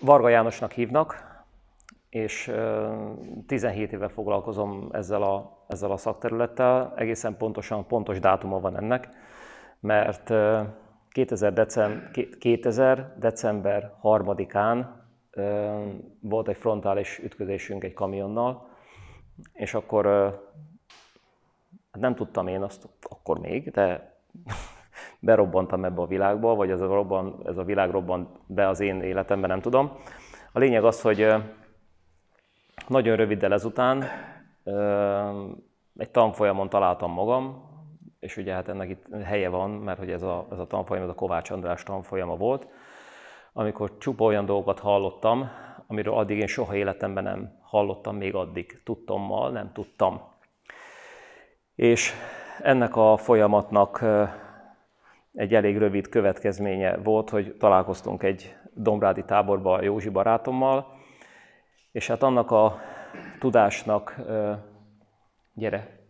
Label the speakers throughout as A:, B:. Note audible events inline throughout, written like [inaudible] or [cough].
A: Varga Jánosnak hívnak, és 17 éve foglalkozom ezzel a, ezzel a szakterülettel. Egészen pontosan pontos dátuma van ennek, mert 2000, december, 2000 december 3-án volt egy frontális ütközésünk egy kamionnal, és akkor hát nem tudtam én azt akkor még, de berobbantam ebbe a világba, vagy ez a, robban, ez a világ robbant be az én életemben, nem tudom. A lényeg az, hogy nagyon röviddel ezután egy tanfolyamon találtam magam, és ugye hát ennek itt helye van, mert hogy ez a, ez a tanfolyam, ez a Kovács András tanfolyama volt, amikor csupa olyan dolgokat hallottam, amiről addig én soha életemben nem hallottam, még addig tudtommal nem tudtam. És ennek a folyamatnak egy elég rövid következménye volt, hogy találkoztunk egy dombrádi táborban Józsi barátommal, és hát annak a tudásnak, gyere,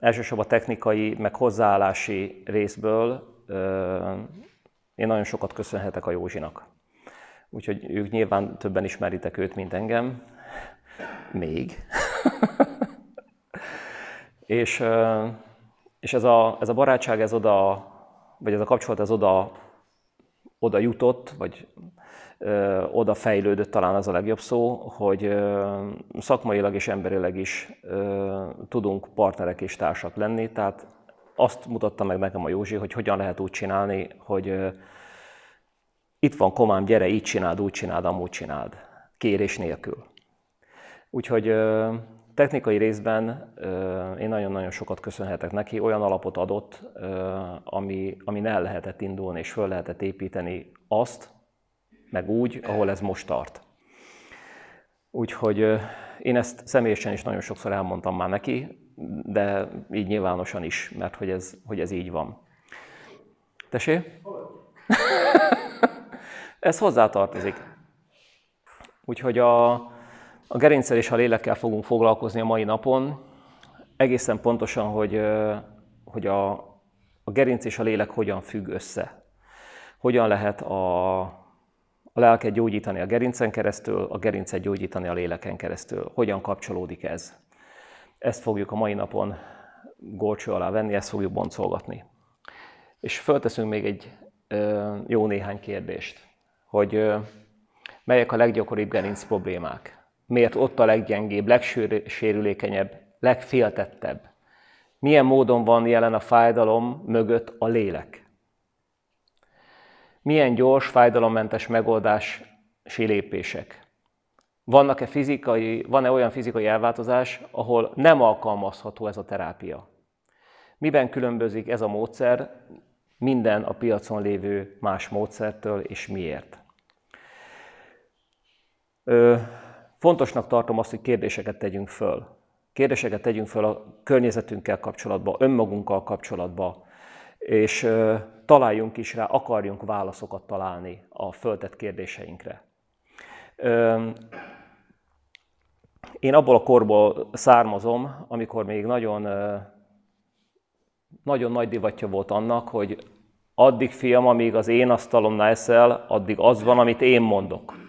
A: elsősorban technikai, meg hozzáállási részből én nagyon sokat köszönhetek a Józsinak. Úgyhogy ők nyilván többen ismeritek őt, mint engem. Még. [laughs] És, és ez, a, ez a barátság, ez oda, vagy ez a kapcsolat, ez oda, oda jutott, vagy ö, oda fejlődött talán az a legjobb szó, hogy ö, szakmailag és emberileg is ö, tudunk partnerek és társak lenni, tehát azt mutatta meg nekem a Józsi, hogy hogyan lehet úgy csinálni, hogy ö, itt van komám, gyere, így csináld, úgy csináld, amúgy csináld, kérés nélkül. Úgyhogy Technikai részben én nagyon-nagyon sokat köszönhetek neki, olyan alapot adott, ami, amin el lehetett indulni és föl lehetett építeni azt, meg úgy, ahol ez most tart. Úgyhogy én ezt személyesen is nagyon sokszor elmondtam már neki, de így nyilvánosan is, mert hogy ez, hogy ez így van. Tesé? [laughs] ez hozzátartozik. Úgyhogy a, a gerincsel és a lélekkel fogunk foglalkozni a mai napon. Egészen pontosan, hogy, hogy a, a gerinc és a lélek hogyan függ össze. Hogyan lehet a, a lelket gyógyítani a gerincen keresztül, a gerincet gyógyítani a léleken keresztül. Hogyan kapcsolódik ez? Ezt fogjuk a mai napon golcső alá venni, ezt fogjuk boncolgatni. És fölteszünk még egy jó néhány kérdést, hogy melyek a leggyakoribb gerinc problémák miért ott a leggyengébb, legsérülékenyebb, legféltettebb. Milyen módon van jelen a fájdalom mögött a lélek? Milyen gyors, fájdalommentes megoldási lépések? Vannak-e fizikai, van-e olyan fizikai elváltozás, ahol nem alkalmazható ez a terápia? Miben különbözik ez a módszer minden a piacon lévő más módszertől, és miért? Ö, Fontosnak tartom azt, hogy kérdéseket tegyünk föl. Kérdéseket tegyünk föl a környezetünkkel kapcsolatban, önmagunkkal kapcsolatban, és találjunk is rá, akarjunk válaszokat találni a föltett kérdéseinkre. Én abból a korból származom, amikor még nagyon, nagyon nagy divatja volt annak, hogy addig, fiam, amíg az én asztalomnál eszel, addig az van, amit én mondok.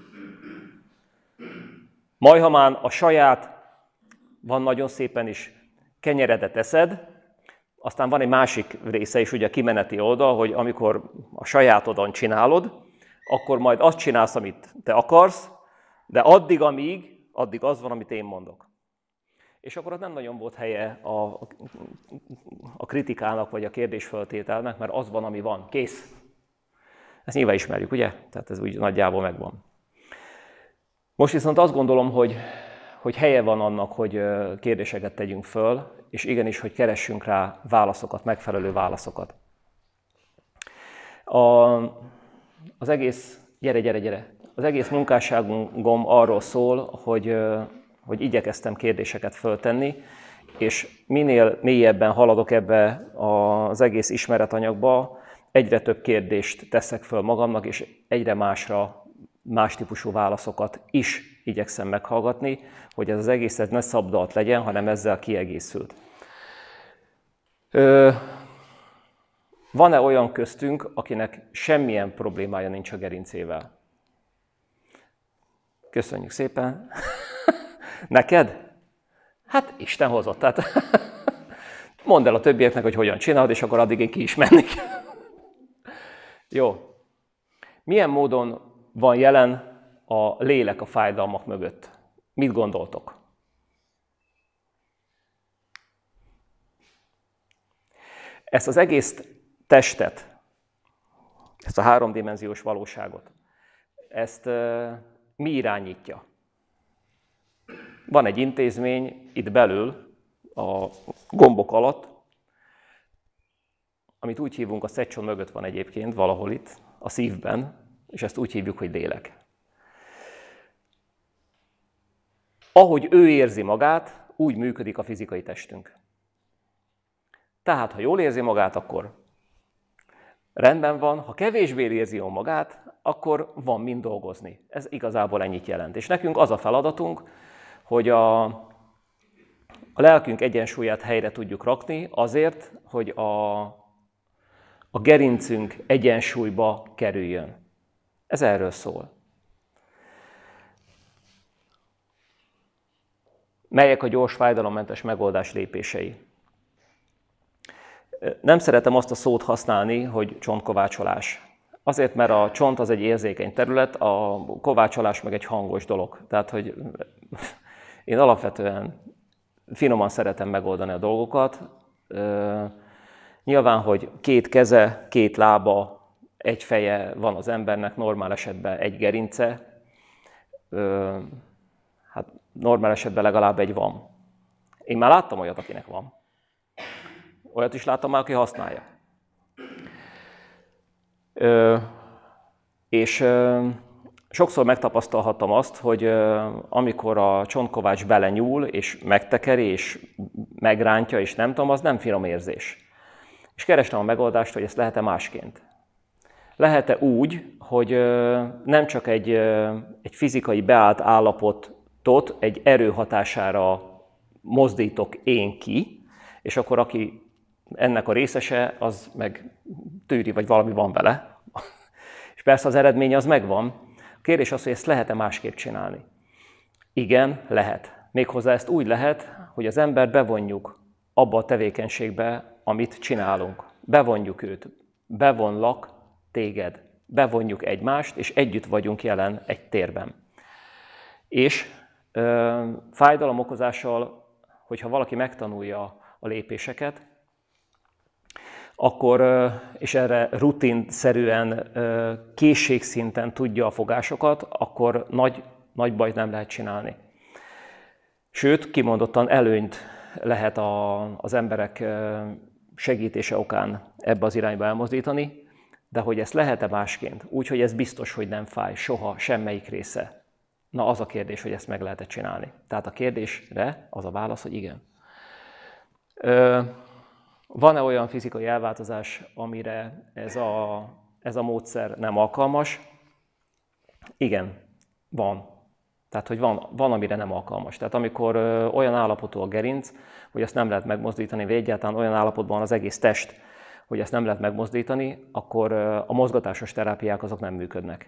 A: Majhamán a saját van nagyon szépen is kenyeredet eszed, aztán van egy másik része is, ugye a kimeneti oldal, hogy amikor a sajátodon csinálod, akkor majd azt csinálsz, amit te akarsz, de addig, amíg, addig az van, amit én mondok. És akkor ott nem nagyon volt helye a, a, a kritikának, vagy a kérdésföltételnek, mert az van, ami van, kész. Ezt nyilván ismerjük, ugye? Tehát ez úgy nagyjából megvan. Most viszont azt gondolom, hogy, hogy helye van annak, hogy kérdéseket tegyünk föl, és igenis, hogy keressünk rá válaszokat, megfelelő válaszokat. A, az egész, gyere, gyere, gyere, az egész munkásságom arról szól, hogy, hogy igyekeztem kérdéseket föltenni, és minél mélyebben haladok ebbe az egész ismeretanyagba, egyre több kérdést teszek föl magamnak, és egyre másra más típusú válaszokat is igyekszem meghallgatni, hogy ez az egész ez ne szabdalt legyen, hanem ezzel kiegészült. Ö, van-e olyan köztünk, akinek semmilyen problémája nincs a gerincével? Köszönjük szépen. [laughs] Neked? Hát Isten hozott. Tehát [laughs] mondd el a többieknek, hogy hogyan csinálod, és akkor addig én ki is mennék. [laughs] Jó. Milyen módon van jelen a lélek a fájdalmak mögött. Mit gondoltok? Ezt az egész testet, ezt a háromdimenziós valóságot, ezt mi irányítja? Van egy intézmény itt belül, a gombok alatt, amit úgy hívunk, a szecson mögött van egyébként, valahol itt, a szívben, és ezt úgy hívjuk, hogy lélek. Ahogy ő érzi magát, úgy működik a fizikai testünk. Tehát, ha jól érzi magát, akkor rendben van, ha kevésbé érzi jól magát, akkor van mind dolgozni. Ez igazából ennyit jelent. És nekünk az a feladatunk, hogy a, a lelkünk egyensúlyát helyre tudjuk rakni azért, hogy a, a gerincünk egyensúlyba kerüljön. Ez erről szól. Melyek a gyors fájdalommentes megoldás lépései? Nem szeretem azt a szót használni, hogy csontkovácsolás. Azért, mert a csont az egy érzékeny terület, a kovácsolás meg egy hangos dolog. Tehát, hogy [laughs] én alapvetően finoman szeretem megoldani a dolgokat. Nyilván, hogy két keze, két lába, egy feje van az embernek, normál esetben egy gerince, ö, hát normál esetben legalább egy van. Én már láttam olyat, akinek van. Olyat is láttam már, aki használja. Ö, és ö, sokszor megtapasztalhattam azt, hogy ö, amikor a csontkovács belenyúl, és megtekeri, és megrántja, és nem tudom, az nem finom érzés. És kerestem a megoldást, hogy ezt lehet-e másként lehet-e úgy, hogy nem csak egy, egy fizikai beállt állapotot egy erő hatására mozdítok én ki, és akkor aki ennek a részese, az meg tűri, vagy valami van vele. és persze az eredmény az megvan. A kérdés az, hogy ezt lehet-e másképp csinálni. Igen, lehet. Méghozzá ezt úgy lehet, hogy az ember bevonjuk abba a tevékenységbe, amit csinálunk. Bevonjuk őt. Bevonlak téged. Bevonjuk egymást, és együtt vagyunk jelen egy térben. És ö, fájdalom okozással, hogyha valaki megtanulja a lépéseket, akkor, és erre rutinszerűen készségszinten tudja a fogásokat, akkor nagy, nagy bajt nem lehet csinálni. Sőt, kimondottan előnyt lehet a, az emberek segítése okán ebbe az irányba elmozdítani, de hogy ezt lehet-e másként? Úgy, hogy ez biztos, hogy nem fáj soha semmelyik része. Na az a kérdés, hogy ezt meg lehet-e csinálni. Tehát a kérdésre az a válasz, hogy igen. Van-e olyan fizikai elváltozás, amire ez a, ez a módszer nem alkalmas? Igen, van. Tehát, hogy van, van, amire nem alkalmas. Tehát amikor ö, olyan állapotú a gerinc, hogy azt nem lehet megmozdítani, vagy egyáltalán olyan állapotban az egész test, hogy ezt nem lehet megmozdítani, akkor a mozgatásos terápiák azok nem működnek.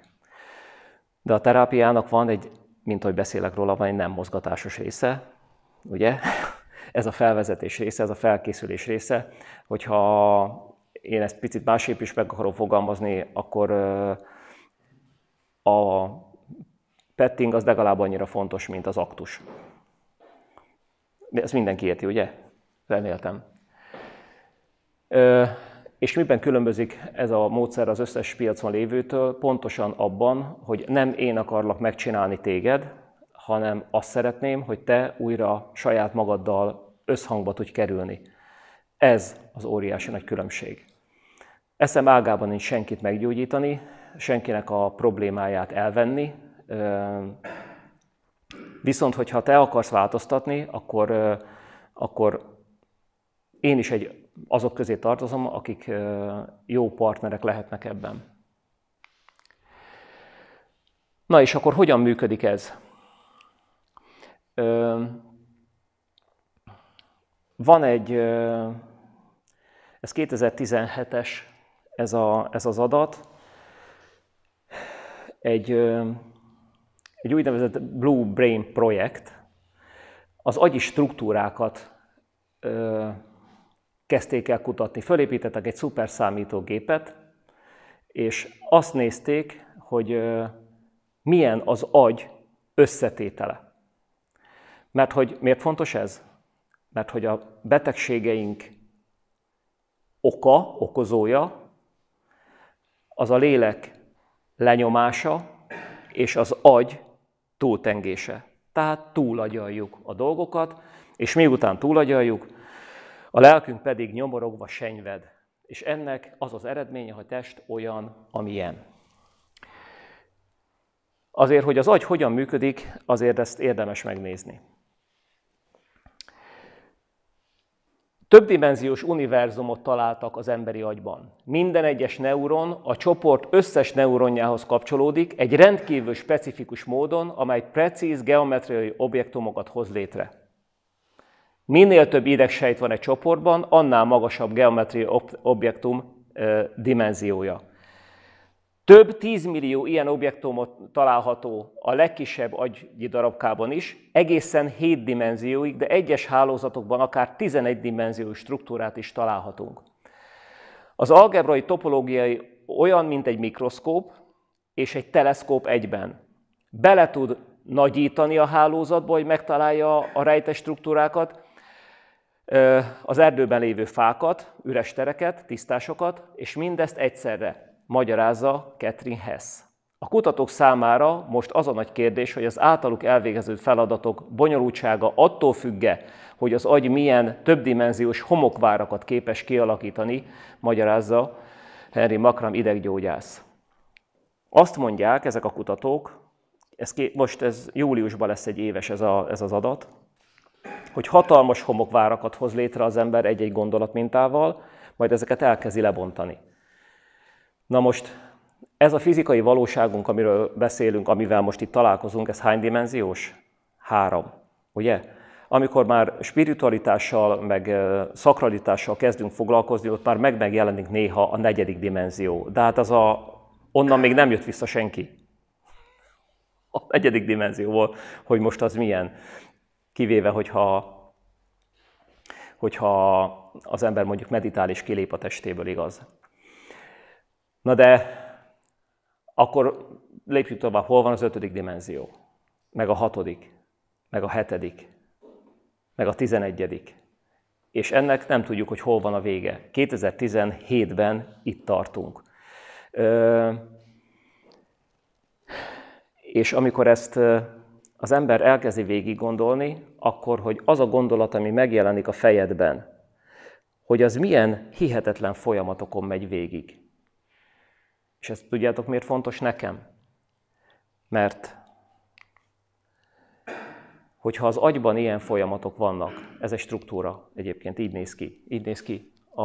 A: De a terápiának van egy, mint ahogy beszélek róla, van egy nem mozgatásos része, ugye? [laughs] ez a felvezetés része, ez a felkészülés része. Hogyha én ezt picit másképp is meg akarom fogalmazni, akkor a petting az legalább annyira fontos, mint az aktus. De ezt mindenki érti, ugye? Reméltem. És miben különbözik ez a módszer az összes piacon lévőtől? Pontosan abban, hogy nem én akarlak megcsinálni téged, hanem azt szeretném, hogy te újra saját magaddal összhangba tudj kerülni. Ez az óriási nagy különbség. Eszem ágában nincs senkit meggyógyítani, senkinek a problémáját elvenni, viszont hogyha te akarsz változtatni, akkor, akkor én is egy azok közé tartozom, akik jó partnerek lehetnek ebben. Na és akkor hogyan működik ez? Van egy, ez 2017-es ez, a, ez az adat, egy, egy úgynevezett Blue Brain projekt, az agyi struktúrákat kezdték el kutatni. Fölépítettek egy szuper számítógépet, és azt nézték, hogy milyen az agy összetétele. Mert hogy miért fontos ez? Mert hogy a betegségeink oka, okozója, az a lélek lenyomása és az agy túltengése. Tehát túlagyaljuk a dolgokat, és miután túlagyaljuk, a lelkünk pedig nyomorogva senyved, és ennek az az eredménye, hogy test olyan, amilyen. Azért, hogy az agy hogyan működik, azért ezt érdemes megnézni. Többdimenziós univerzumot találtak az emberi agyban. Minden egyes neuron a csoport összes neuronjához kapcsolódik egy rendkívül specifikus módon, amely precíz geometriai objektumokat hoz létre. Minél több idegsejt van egy csoportban, annál magasabb geometriai objektum dimenziója. Több 10 millió ilyen objektumot található a legkisebb agyi darabkában is, egészen 7 dimenzióig, de egyes hálózatokban akár 11 dimenziói struktúrát is találhatunk. Az algebrai topológiai olyan, mint egy mikroszkóp és egy teleszkóp egyben. Bele tud nagyítani a hálózatba, hogy megtalálja a rejtes struktúrákat, az erdőben lévő fákat, üres tereket, tisztásokat, és mindezt egyszerre magyarázza Catherine Hess. A kutatók számára most az a nagy kérdés, hogy az általuk elvégező feladatok bonyolultsága attól függe, hogy az agy milyen többdimenziós homokvárakat képes kialakítani, magyarázza Henry Makram ideggyógyász. Azt mondják ezek a kutatók, ez ké, most ez júliusban lesz egy éves ez, a, ez az adat, hogy hatalmas homokvárakat hoz létre az ember egy-egy gondolatmintával, majd ezeket elkezdi lebontani. Na most, ez a fizikai valóságunk, amiről beszélünk, amivel most itt találkozunk, ez hány dimenziós? Három, ugye? Amikor már spiritualitással, meg szakralitással kezdünk foglalkozni, ott már meg megjelenik néha a negyedik dimenzió. De hát az a, onnan még nem jött vissza senki. A negyedik dimenzióból, hogy most az milyen. Kivéve, hogyha, hogyha az ember mondjuk meditál és kilép a testéből, igaz? Na de akkor lépjük tovább, hol van az ötödik dimenzió? Meg a hatodik, meg a hetedik, meg a tizenegyedik. És ennek nem tudjuk, hogy hol van a vége. 2017-ben itt tartunk. Ö, és amikor ezt az ember elkezdi végig gondolni, akkor, hogy az a gondolat, ami megjelenik a fejedben, hogy az milyen hihetetlen folyamatokon megy végig. És ezt tudjátok, miért fontos nekem? Mert hogyha az agyban ilyen folyamatok vannak, ez egy struktúra egyébként, így néz ki, így néz ki a,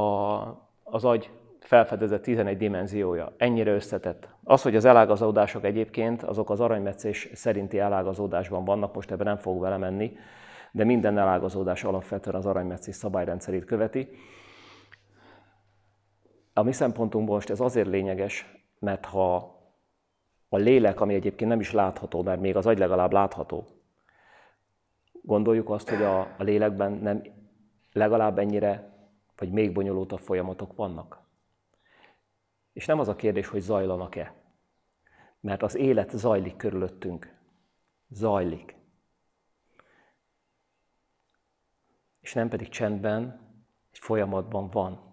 A: az agy felfedezett 11 dimenziója ennyire összetett. Az, hogy az elágazódások egyébként azok az aranymetszés szerinti elágazódásban vannak, most ebben nem fog menni, de minden elágazódás alapvetően az aranymetszés szabályrendszerét követi. A mi szempontunkból most ez azért lényeges, mert ha a lélek, ami egyébként nem is látható, mert még az agy legalább látható, gondoljuk azt, hogy a, a lélekben nem legalább ennyire, vagy még bonyolultabb folyamatok vannak. És nem az a kérdés, hogy zajlanak-e. Mert az élet zajlik körülöttünk. Zajlik. És nem pedig csendben, egy folyamatban van.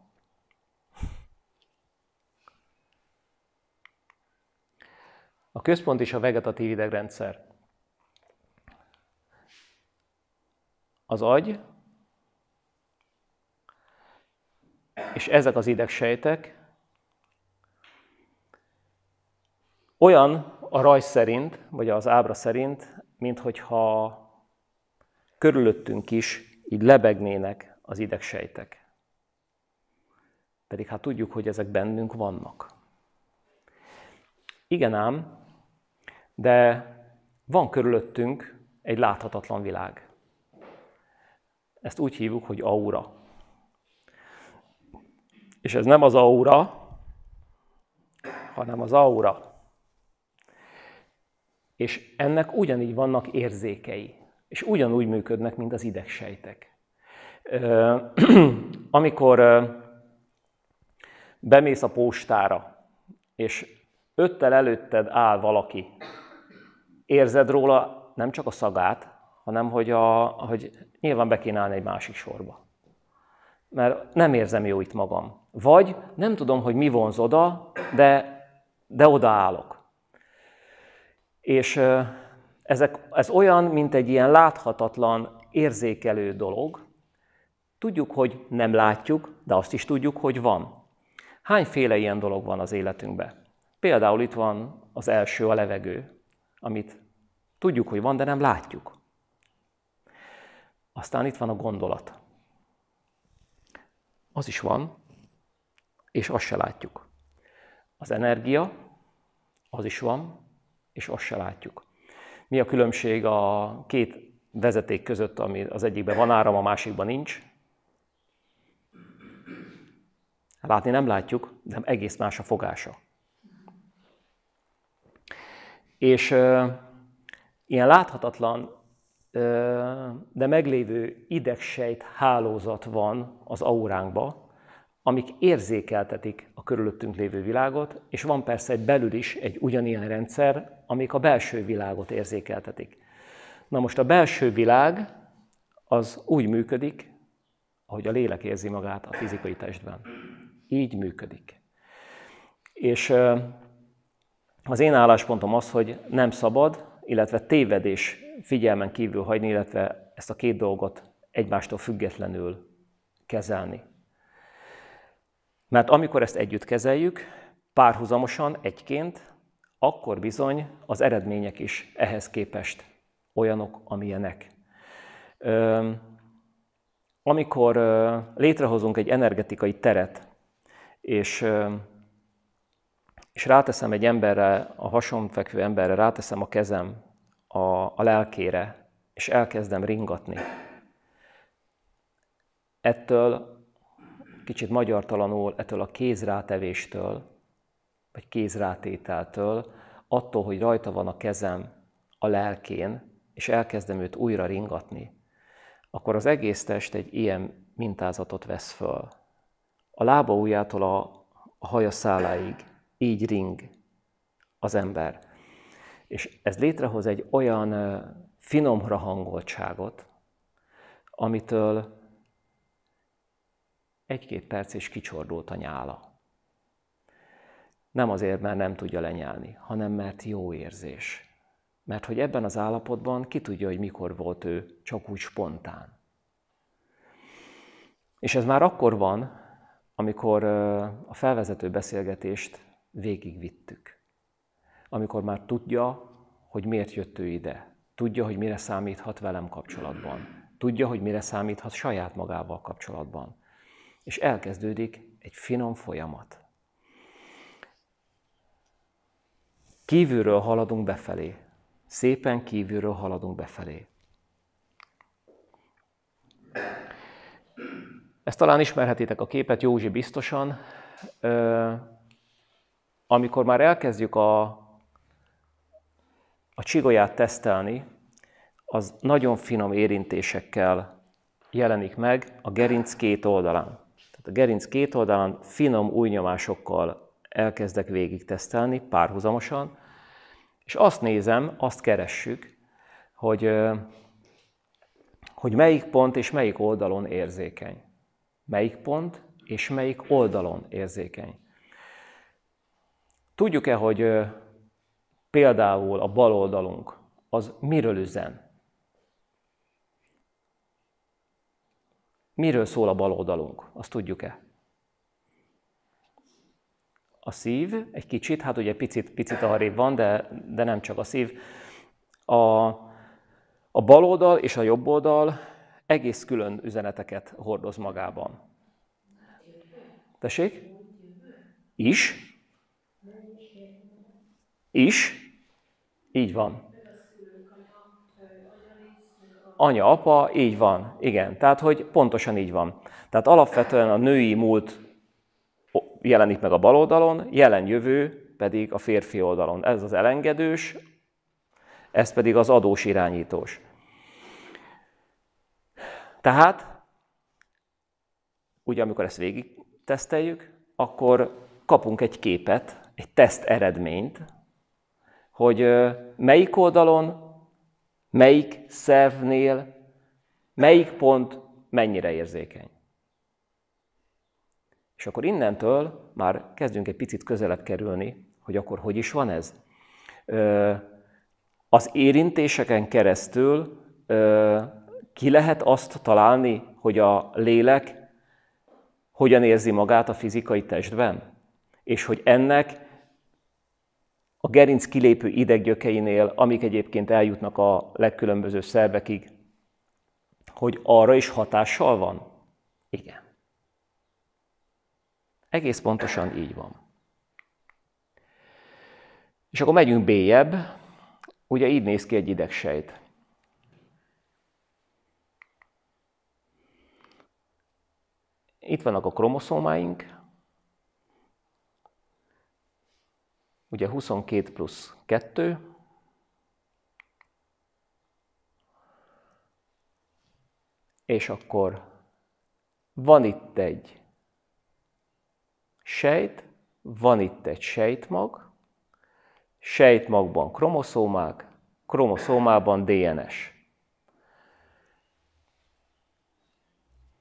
A: A központ és a vegetatív idegrendszer. Az agy, és ezek az idegsejtek Olyan a rajz szerint, vagy az ábra szerint, minthogyha körülöttünk is így lebegnének az idegsejtek. Pedig hát tudjuk, hogy ezek bennünk vannak. Igen ám, de van körülöttünk egy láthatatlan világ. Ezt úgy hívjuk, hogy aura. És ez nem az aura, hanem az aura. És ennek ugyanígy vannak érzékei, és ugyanúgy működnek, mint az idegsejtek. [clears throat] Amikor bemész a postára, és öttel előtted áll valaki, érzed róla nem csak a szagát, hanem hogy, a, hogy nyilván be kéne állni egy másik sorba. Mert nem érzem jó itt magam. Vagy nem tudom, hogy mi vonz oda, de, de odaállok. És ezek, ez olyan, mint egy ilyen láthatatlan, érzékelő dolog. Tudjuk, hogy nem látjuk, de azt is tudjuk, hogy van. Hányféle ilyen dolog van az életünkben? Például itt van az első, a levegő, amit tudjuk, hogy van, de nem látjuk. Aztán itt van a gondolat. Az is van, és azt se látjuk. Az energia, az is van, és azt se látjuk. Mi a különbség a két vezeték között, ami az egyikben van áram, a másikban nincs? Hát látni nem látjuk, de egész más a fogása. És ö, ilyen láthatatlan, ö, de meglévő idegsejt hálózat van az auránkban, amik érzékeltetik a körülöttünk lévő világot, és van persze egy belül is egy ugyanilyen rendszer, amik a belső világot érzékeltetik. Na most a belső világ az úgy működik, ahogy a lélek érzi magát a fizikai testben. Így működik. És az én álláspontom az, hogy nem szabad, illetve tévedés figyelmen kívül hagyni, illetve ezt a két dolgot egymástól függetlenül kezelni. Mert amikor ezt együtt kezeljük, párhuzamosan, egyként, akkor bizony az eredmények is ehhez képest olyanok, amilyenek. Amikor létrehozunk egy energetikai teret, és, és ráteszem egy emberre, a hasonfekvő emberre, ráteszem a kezem a, a lelkére, és elkezdem ringatni, ettől kicsit magyartalanul ettől a kézrátevéstől, vagy kézrátételtől, attól, hogy rajta van a kezem a lelkén, és elkezdem őt újra ringatni, akkor az egész test egy ilyen mintázatot vesz föl. A lába ujjától a, a haja száláig így ring az ember. És ez létrehoz egy olyan finomra hangoltságot, amitől egy-két perc és kicsordult a nyála. Nem azért, mert nem tudja lenyelni, hanem mert jó érzés. Mert hogy ebben az állapotban ki tudja, hogy mikor volt ő, csak úgy spontán. És ez már akkor van, amikor a felvezető beszélgetést végigvittük. Amikor már tudja, hogy miért jött ő ide. Tudja, hogy mire számíthat velem kapcsolatban. Tudja, hogy mire számíthat saját magával kapcsolatban és elkezdődik egy finom folyamat. Kívülről haladunk befelé. Szépen kívülről haladunk befelé. Ezt talán ismerhetitek a képet, Józsi biztosan. Amikor már elkezdjük a, a csigolyát tesztelni, az nagyon finom érintésekkel jelenik meg a gerinc két oldalán. Tehát a gerinc két oldalán finom új nyomásokkal elkezdek végig tesztelni párhuzamosan, és azt nézem, azt keressük, hogy, hogy melyik pont és melyik oldalon érzékeny. Melyik pont és melyik oldalon érzékeny. Tudjuk-e, hogy például a bal oldalunk az miről üzen? Miről szól a bal oldalunk? Azt tudjuk-e? A szív egy kicsit, hát ugye picit, picit arrébb van, de, de nem csak a szív. A, a bal oldal és a jobb oldal egész külön üzeneteket hordoz magában. Tessék? Is? Is? Így van anya, apa, így van. Igen, tehát hogy pontosan így van. Tehát alapvetően a női múlt jelenik meg a bal oldalon, jelen jövő pedig a férfi oldalon. Ez az elengedős, ez pedig az adós irányítós. Tehát, ugye amikor ezt végig teszteljük, akkor kapunk egy képet, egy teszt eredményt, hogy melyik oldalon Melyik szervnél, melyik pont mennyire érzékeny. És akkor innentől már kezdünk egy picit közelebb kerülni, hogy akkor hogy is van ez. Az érintéseken keresztül ki lehet azt találni, hogy a lélek hogyan érzi magát a fizikai testben, és hogy ennek a gerinc kilépő ideggyökeinél, amik egyébként eljutnak a legkülönböző szervekig, hogy arra is hatással van? Igen. Egész pontosan így van. És akkor megyünk bélyebb, ugye így néz ki egy idegsejt. Itt vannak a kromoszómáink, ugye 22 plusz 2, és akkor van itt egy sejt, van itt egy sejtmag, sejtmagban kromoszómák, kromoszómában DNS.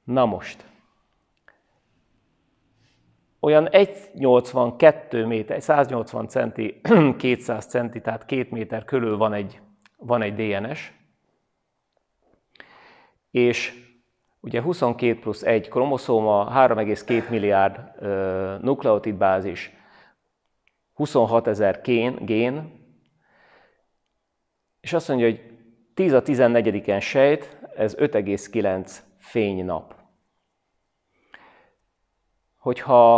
A: Na most, olyan 1,82 méter, 180 centi, 200 [clears throat] centi, tehát 2 méter körül van egy, van egy DNS, és ugye 22 plusz 1 kromoszóma, 3,2 milliárd nukleotidbázis, 26 ezer gén, gén, és azt mondja, hogy 10 a 14-en sejt, ez 5,9 fénynap hogyha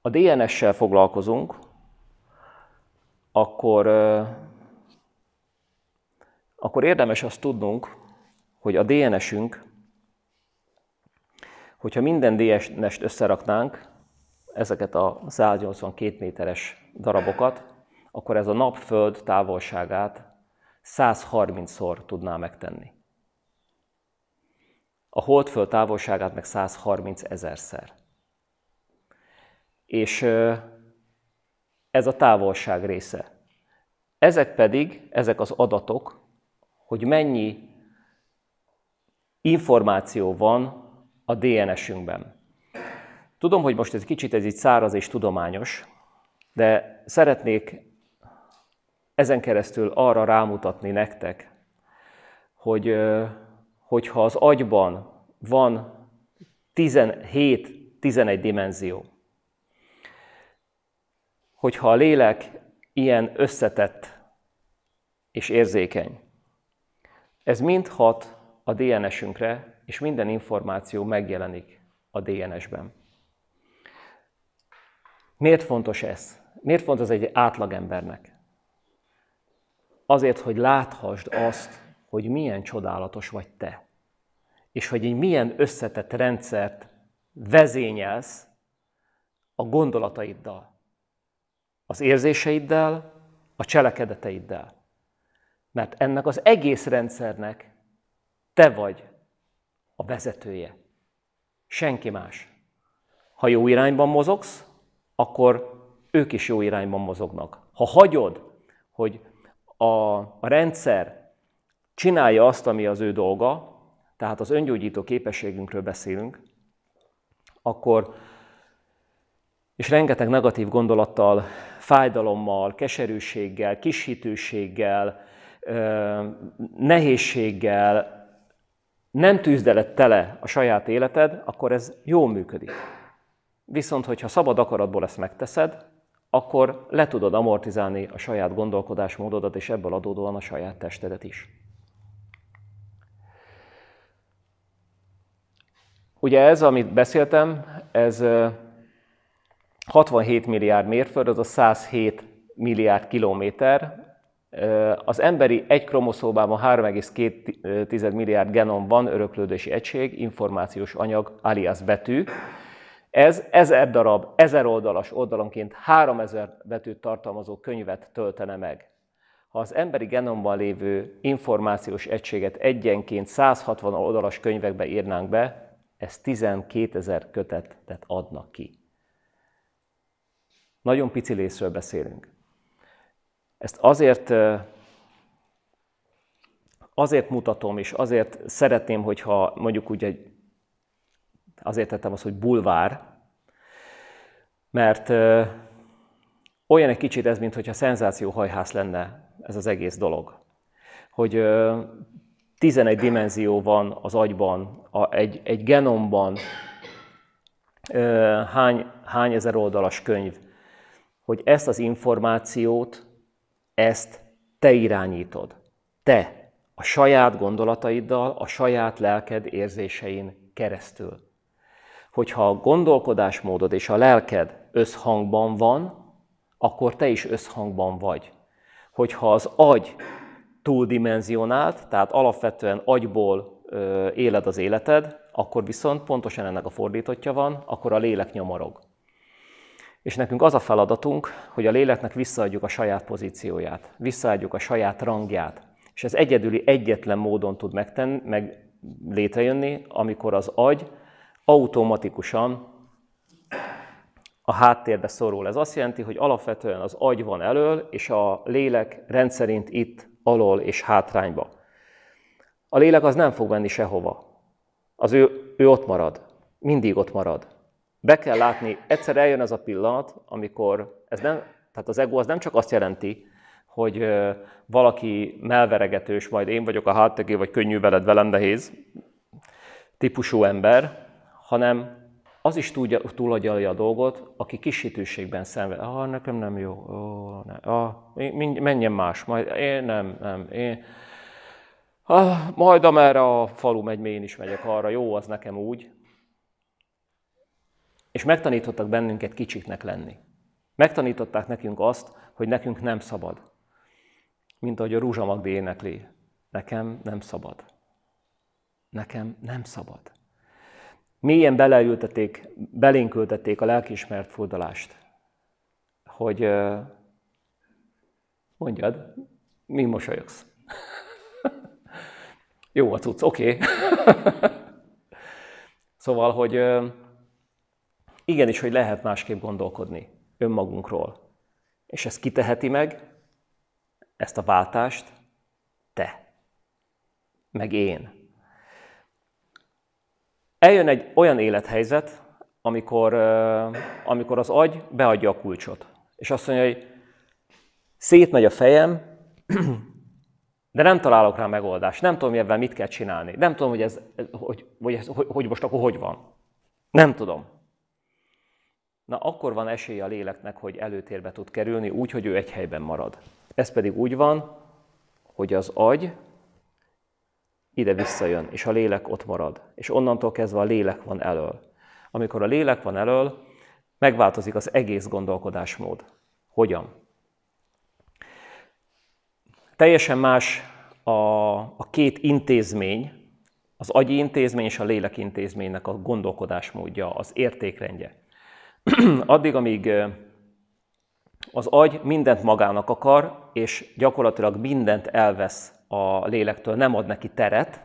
A: a DNS-sel foglalkozunk, akkor, akkor érdemes azt tudnunk, hogy a DNS-ünk, hogyha minden DNS-t összeraknánk, ezeket a 182 méteres darabokat, akkor ez a napföld távolságát 130-szor tudná megtenni a holdföld távolságát meg 130 ezerszer. És ez a távolság része. Ezek pedig, ezek az adatok, hogy mennyi információ van a DNS-ünkben. Tudom, hogy most ez kicsit ez így száraz és tudományos, de szeretnék ezen keresztül arra rámutatni nektek, hogy hogyha az agyban van 17-11 dimenzió, hogyha a lélek ilyen összetett és érzékeny, ez mind hat a DNS-ünkre, és minden információ megjelenik a DNS-ben. Miért fontos ez? Miért fontos ez egy átlagembernek? Azért, hogy láthassd azt, hogy milyen csodálatos vagy te, és hogy egy milyen összetett rendszert vezényelsz a gondolataiddal, az érzéseiddel, a cselekedeteiddel. Mert ennek az egész rendszernek te vagy a vezetője. Senki más. Ha jó irányban mozogsz, akkor ők is jó irányban mozognak. Ha hagyod, hogy a, a rendszer csinálja azt, ami az ő dolga, tehát az öngyógyító képességünkről beszélünk, akkor és rengeteg negatív gondolattal, fájdalommal, keserűséggel, kishitőséggel, nehézséggel nem tűzdeled tele a saját életed, akkor ez jól működik. Viszont, hogyha szabad akaratból ezt megteszed, akkor le tudod amortizálni a saját gondolkodásmódodat, és ebből adódóan a saját testedet is. Ugye ez, amit beszéltem, ez 67 milliárd mérföld, az a 107 milliárd kilométer. Az emberi egy kromoszómában 3,2 milliárd genom van, öröklődési egység, információs anyag, alias betű. Ez ezer darab, ezer oldalas oldalonként 3000 betűt tartalmazó könyvet töltene meg. Ha az emberi genomban lévő információs egységet egyenként 160 oldalas könyvekbe írnánk be, ez 12 ezer kötetet adnak ki. Nagyon pici részről beszélünk. Ezt azért, azért mutatom, és azért szeretném, hogyha mondjuk úgy egy, azért tettem azt, hogy bulvár, mert olyan egy kicsit ez, mintha szenzációhajhász lenne ez az egész dolog. Hogy 11 dimenzió van az agyban, a, egy, egy genomban, ö, hány, hány ezer oldalas könyv, hogy ezt az információt, ezt te irányítod. Te, a saját gondolataiddal, a saját lelked érzésein keresztül. Hogyha a gondolkodásmódod és a lelked összhangban van, akkor te is összhangban vagy. Hogyha az agy túldimenzionált, tehát alapvetően agyból ö, éled az életed, akkor viszont pontosan ennek a fordítottja van, akkor a lélek nyomorog. És nekünk az a feladatunk, hogy a léleknek visszaadjuk a saját pozícióját, visszaadjuk a saját rangját. És ez egyedüli egyetlen módon tud megtenni, meg létrejönni, amikor az agy automatikusan a háttérbe szorul. Ez azt jelenti, hogy alapvetően az agy van elől, és a lélek rendszerint itt alól és hátrányba. A lélek az nem fog menni sehova. Az ő, ő ott marad. Mindig ott marad. Be kell látni, egyszer eljön az a pillanat, amikor ez nem, tehát az ego az nem csak azt jelenti, hogy valaki melveregetős, majd én vagyok a háttegé, vagy könnyű veled, velem nehéz típusú ember, hanem az is tudja, túlagyalja a dolgot, aki kisítőségben szenved. Ah, nekem nem jó, oh, ne. ah, menjen más, majd én nem, nem, én. Ah, majd amerre a falu megy, én is megyek arra, jó, az nekem úgy. És megtanítottak bennünket kicsiknek lenni. Megtanították nekünk azt, hogy nekünk nem szabad. Mint ahogy a Rúzsa Magdi énekli, nekem nem szabad. Nekem nem szabad mélyen beleültették, belénkültették a lelkiismert fordulást, hogy mondjad, mi mosolyogsz? [laughs] Jó a cucc, oké. Okay. [laughs] szóval, hogy igenis, hogy lehet másképp gondolkodni önmagunkról. És ez kiteheti meg, ezt a váltást, te, meg én. Eljön egy olyan élethelyzet, amikor, amikor az agy beadja a kulcsot. És azt mondja, hogy szétmegy a fejem, [clears throat] de nem találok rá megoldást, nem tudom, hogy ebben mit kell csinálni, nem tudom, hogy ez, hogy, hogy, ez, hogy, hogy most akkor hogy van. Nem tudom. Na akkor van esélye a léleknek, hogy előtérbe tud kerülni úgy, hogy ő egy helyben marad. Ez pedig úgy van, hogy az agy ide visszajön, és a lélek ott marad. És onnantól kezdve a lélek van elől. Amikor a lélek van elől, megváltozik az egész gondolkodásmód. Hogyan? Teljesen más a, a két intézmény, az agyi intézmény és a lélek intézménynek a gondolkodásmódja, az értékrendje. [clears throat] Addig, amíg az agy mindent magának akar, és gyakorlatilag mindent elvesz a lélektől nem ad neki teret,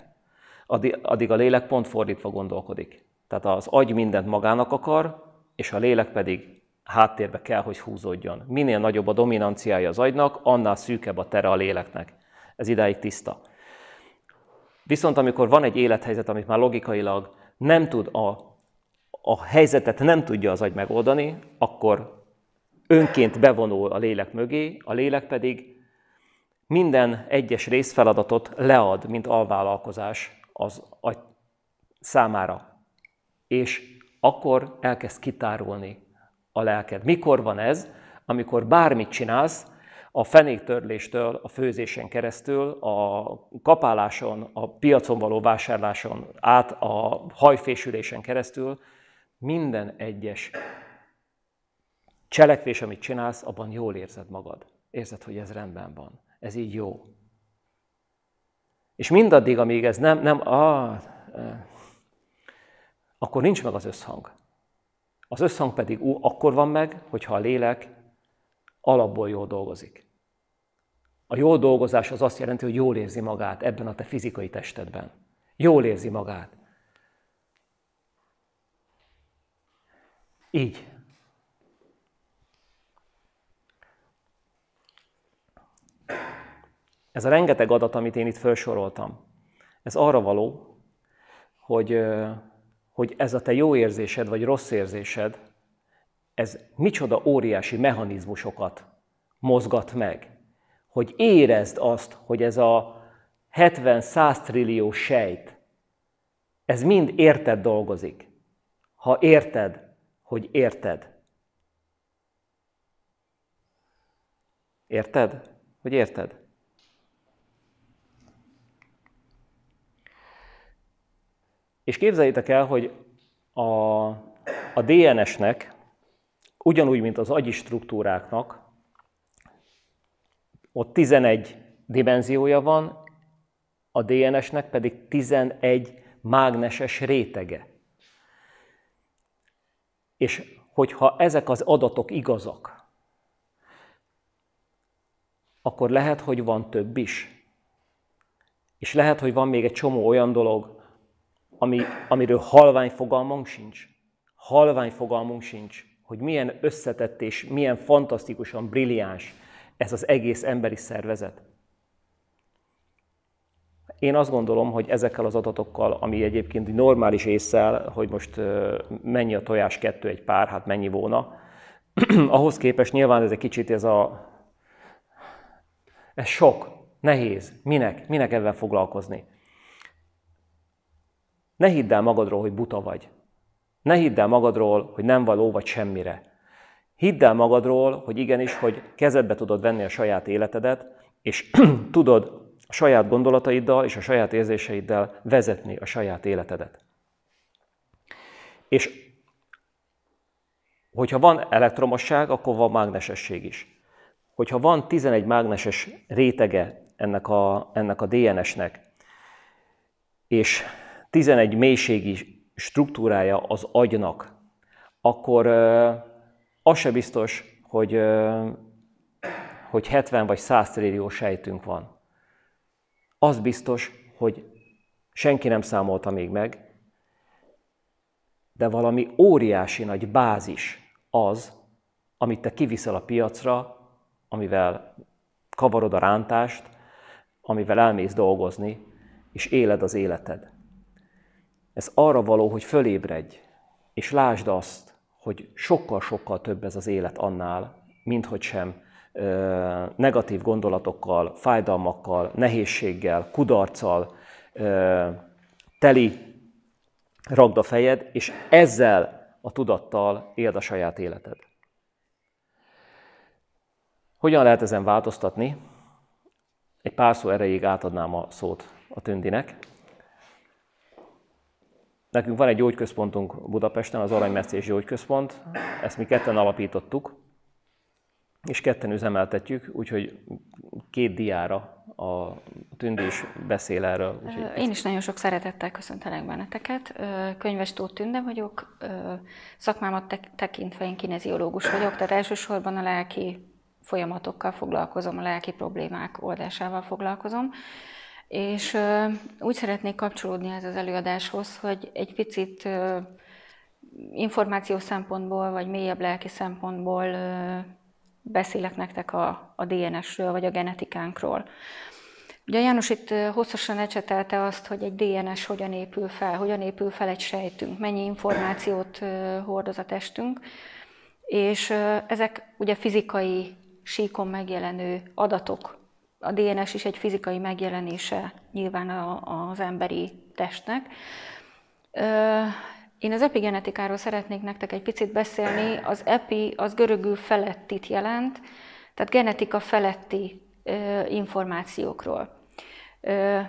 A: addig a lélek pont fordítva gondolkodik. Tehát az agy mindent magának akar, és a lélek pedig háttérbe kell, hogy húzódjon. Minél nagyobb a dominanciája az agynak, annál szűkebb a tere a léleknek. Ez idáig tiszta. Viszont amikor van egy élethelyzet, amit már logikailag nem tud a a helyzetet nem tudja az agy megoldani, akkor önként bevonul a lélek mögé, a lélek pedig minden egyes részfeladatot lead, mint alvállalkozás az agy számára. És akkor elkezd kitárulni a lelked. Mikor van ez? Amikor bármit csinálsz, a fenéktörléstől, a főzésen keresztül, a kapáláson, a piacon való vásárláson át, a hajfésülésen keresztül, minden egyes cselekvés, amit csinálsz, abban jól érzed magad. Érzed, hogy ez rendben van ez így jó. És mindaddig, amíg ez nem, nem, á, akkor nincs meg az összhang. Az összhang pedig ú, akkor van meg, hogyha a lélek alapból jól dolgozik. A jó dolgozás az azt jelenti, hogy jól érzi magát ebben a te fizikai testedben. Jól érzi magát. Így. ez a rengeteg adat, amit én itt felsoroltam, ez arra való, hogy, hogy ez a te jó érzésed vagy rossz érzésed, ez micsoda óriási mechanizmusokat mozgat meg. Hogy érezd azt, hogy ez a 70-100 trillió sejt, ez mind érted dolgozik. Ha érted, hogy érted. Érted? Hogy érted? És képzeljétek el, hogy a, a DNS-nek, ugyanúgy, mint az agyi struktúráknak, ott 11 dimenziója van, a DNS-nek pedig 11 mágneses rétege. És hogyha ezek az adatok igazak, akkor lehet, hogy van több is. És lehet, hogy van még egy csomó olyan dolog, ami, amiről halvány fogalmunk sincs. Halvány fogalmunk sincs, hogy milyen összetett és milyen fantasztikusan brilliáns ez az egész emberi szervezet. Én azt gondolom, hogy ezekkel az adatokkal, ami egyébként normális észsel, hogy most mennyi a tojás kettő egy pár, hát mennyi volna, [clears throat] ahhoz képest nyilván ez egy kicsit ez a... Ez sok, nehéz, minek, minek ebben foglalkozni. Ne hidd el magadról, hogy buta vagy. Ne hidd el magadról, hogy nem való vagy semmire. Hidd el magadról, hogy igenis, hogy kezedbe tudod venni a saját életedet, és [clears throat] tudod a saját gondolataiddal és a saját érzéseiddel vezetni a saját életedet. És hogyha van elektromosság, akkor van mágnesesség is. Hogyha van 11 mágneses rétege ennek a, ennek a DNS-nek, és 11 mélységi struktúrája az agynak, akkor az se biztos, hogy, hogy 70 vagy 100 trillió sejtünk van. Az biztos, hogy senki nem számolta még meg, de valami óriási nagy bázis az, amit te kiviszel a piacra, amivel kavarod a rántást, amivel elmész dolgozni, és éled az életed ez arra való, hogy fölébredj, és lásd azt, hogy sokkal-sokkal több ez az élet annál, mint hogy sem ö, negatív gondolatokkal, fájdalmakkal, nehézséggel, kudarccal ö, teli ragd a fejed, és ezzel a tudattal éld a saját életed. Hogyan lehet ezen változtatni? Egy pár szó erejéig átadnám a szót a tündinek. Nekünk van egy gyógyközpontunk Budapesten, az Aranymetszés Gyógyközpont, ezt mi ketten alapítottuk, és ketten üzemeltetjük, úgyhogy két diára a tündés beszél erről. Úgyhogy Én
B: is nagyon sok szeretettel köszöntelek benneteket. Könyves Tóth Tünde vagyok, szakmámat tekintve én kineziológus vagyok, tehát elsősorban a lelki folyamatokkal foglalkozom, a lelki problémák oldásával foglalkozom. És úgy szeretnék kapcsolódni ez az előadáshoz, hogy egy picit információ szempontból, vagy mélyebb lelki szempontból beszélek nektek a, a DNS-ről, vagy a genetikánkról. Ugye János itt hosszasan ecsetelte azt, hogy egy DNS hogyan épül fel, hogyan épül fel egy sejtünk, mennyi információt hordoz a testünk, és ezek ugye fizikai síkon megjelenő adatok, a DNS is egy fizikai megjelenése nyilván a, az emberi testnek. Én az epigenetikáról szeretnék nektek egy picit beszélni. Az epi az görögül felettit jelent, tehát genetika feletti információkról.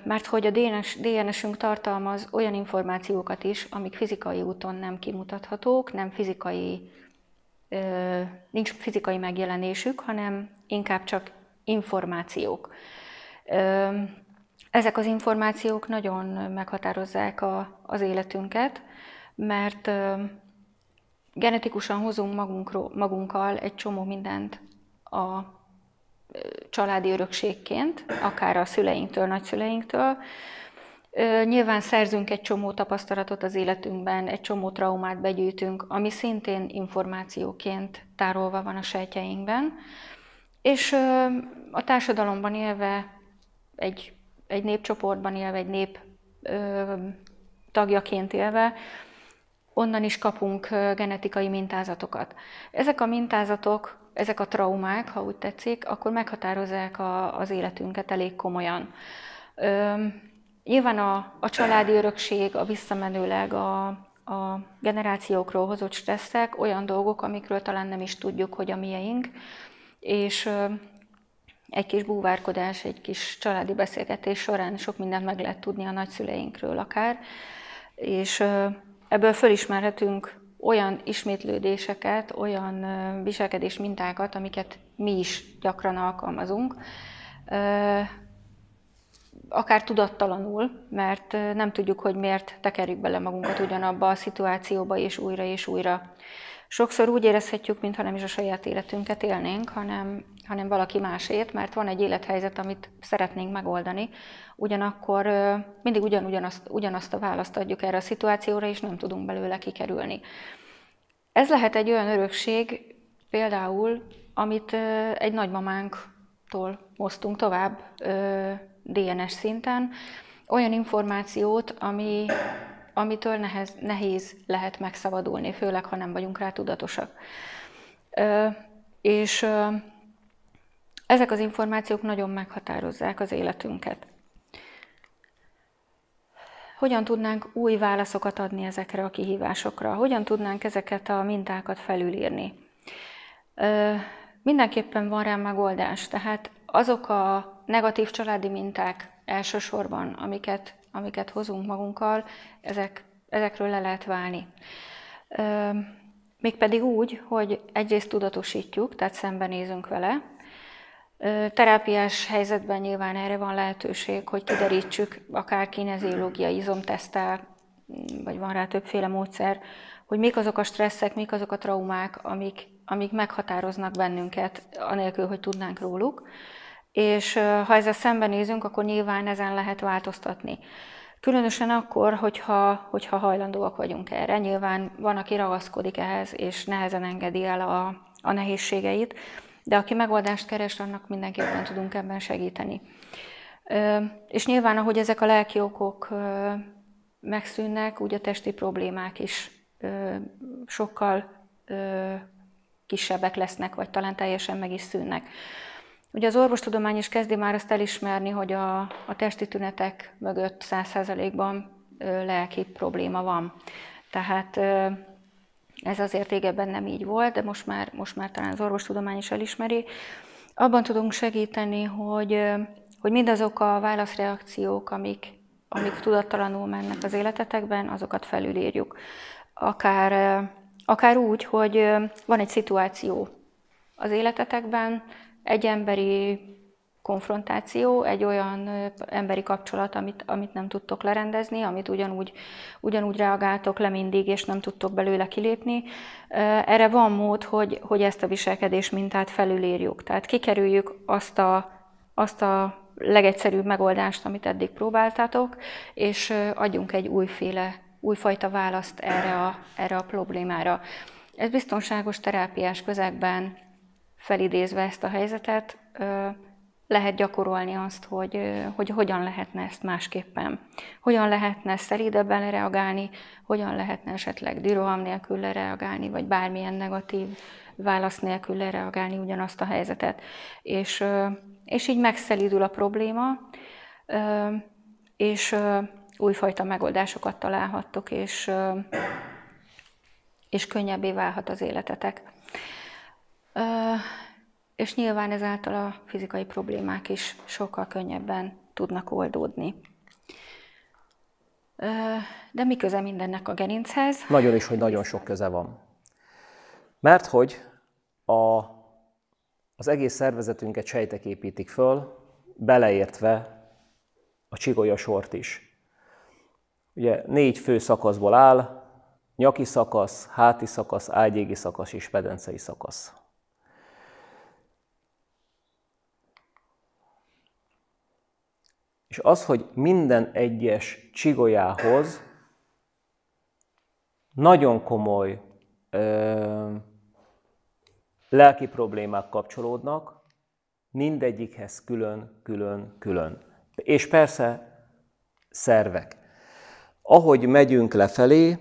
B: Mert hogy a DNS, DNS-ünk tartalmaz olyan információkat is, amik fizikai úton nem kimutathatók, nem fizikai, nincs fizikai megjelenésük, hanem inkább csak információk. Ezek az információk nagyon meghatározzák a, az életünket, mert genetikusan hozunk magunkról, magunkkal egy csomó mindent a családi örökségként, akár a szüleinktől, nagyszüleinktől. Nyilván szerzünk egy csomó tapasztalatot az életünkben, egy csomó traumát begyűjtünk, ami szintén információként tárolva van a sejtjeinkben. És a társadalomban élve, egy, egy népcsoportban élve, egy nép ö, tagjaként élve, onnan is kapunk genetikai mintázatokat. Ezek a mintázatok, ezek a traumák, ha úgy tetszik, akkor meghatározzák a, az életünket elég komolyan. Ö, nyilván a, a családi örökség, a visszamenőleg a, a generációkról hozott stresszek olyan dolgok, amikről talán nem is tudjuk, hogy a mieink és egy kis búvárkodás, egy kis családi beszélgetés során sok mindent meg lehet tudni a nagyszüleinkről akár, és ebből fölismerhetünk olyan ismétlődéseket, olyan viselkedés mintákat, amiket mi is gyakran alkalmazunk, akár tudattalanul, mert nem tudjuk, hogy miért tekerjük bele magunkat ugyanabba a szituációba, és újra és újra sokszor úgy érezhetjük, mintha nem is a saját életünket élnénk, hanem, hanem valaki másét, mert van egy élethelyzet, amit szeretnénk megoldani, ugyanakkor mindig ugyan, ugyanazt, ugyanazt a választ adjuk erre a szituációra, és nem tudunk belőle kikerülni. Ez lehet egy olyan örökség, például, amit egy nagymamánktól hoztunk tovább DNS szinten, olyan információt, ami amitől nehez, nehéz lehet megszabadulni, főleg, ha nem vagyunk rá tudatosak. Ö, és ö, ezek az információk nagyon meghatározzák az életünket. Hogyan tudnánk új válaszokat adni ezekre a kihívásokra? Hogyan tudnánk ezeket a mintákat felülírni? Ö, mindenképpen van rá megoldás, tehát azok a negatív családi minták elsősorban, amiket amiket hozunk magunkkal, ezek, ezekről le lehet válni. Mégpedig úgy, hogy egyrészt tudatosítjuk, tehát szembenézünk vele. Terápiás helyzetben nyilván erre van lehetőség, hogy kiderítsük, akár kineziológia, izomtesztel, vagy van rá többféle módszer, hogy mik azok a stresszek, mik azok a traumák, amik, amik meghatároznak bennünket, anélkül, hogy tudnánk róluk és ha ezzel szembenézünk, akkor nyilván ezen lehet változtatni. Különösen akkor, hogyha, hogyha hajlandóak vagyunk erre. Nyilván van, aki ragaszkodik ehhez, és nehezen engedi el a, a nehézségeit, de aki megoldást keres, annak mindenképpen tudunk ebben segíteni. És nyilván, ahogy ezek a lelki okok megszűnnek, úgy a testi problémák is sokkal kisebbek lesznek, vagy talán teljesen meg is szűnnek. Ugye az orvostudomány is kezdi már azt elismerni, hogy a, a testi tünetek mögött 100%-ban lelki probléma van. Tehát ez azért régebben nem így volt, de most már, most már talán az orvostudomány is elismeri. Abban tudunk segíteni, hogy, hogy mindazok a válaszreakciók, amik, amik tudattalanul mennek az életetekben, azokat felülírjuk. Akár, akár úgy, hogy van egy szituáció az életetekben, egy emberi konfrontáció, egy olyan emberi kapcsolat, amit, amit nem tudtok lerendezni, amit ugyanúgy, ugyanúgy reagáltok le mindig, és nem tudtok belőle kilépni. Erre van mód, hogy, hogy ezt a viselkedés mintát felülírjuk. Tehát kikerüljük azt a, azt a legegyszerűbb megoldást, amit eddig próbáltatok, és adjunk egy újféle, újfajta választ erre a, erre a problémára. Ez biztonságos terápiás közegben felidézve ezt a helyzetet, lehet gyakorolni azt, hogy, hogy hogyan lehetne ezt másképpen. Hogyan lehetne szeridebben reagálni, hogyan lehetne esetleg düroham nélkül lereagálni, vagy bármilyen negatív válasz nélkül lereagálni ugyanazt a helyzetet. És, és így megszelidül a probléma, és újfajta megoldásokat találhattok, és, és könnyebbé válhat az életetek és nyilván ezáltal a fizikai problémák is sokkal könnyebben tudnak oldódni. De mi köze mindennek a gerinchez?
A: Nagyon is, hogy nagyon sok köze van. Mert hogy a, az egész szervezetünket sejtek építik föl, beleértve a sort is. Ugye négy fő szakaszból áll, nyaki szakasz, háti szakasz, ágyégi szakasz és pedencei szakasz. És az, hogy minden egyes csigolyához nagyon komoly ö, lelki problémák kapcsolódnak, mindegyikhez külön, külön, külön. És persze szervek. Ahogy megyünk lefelé,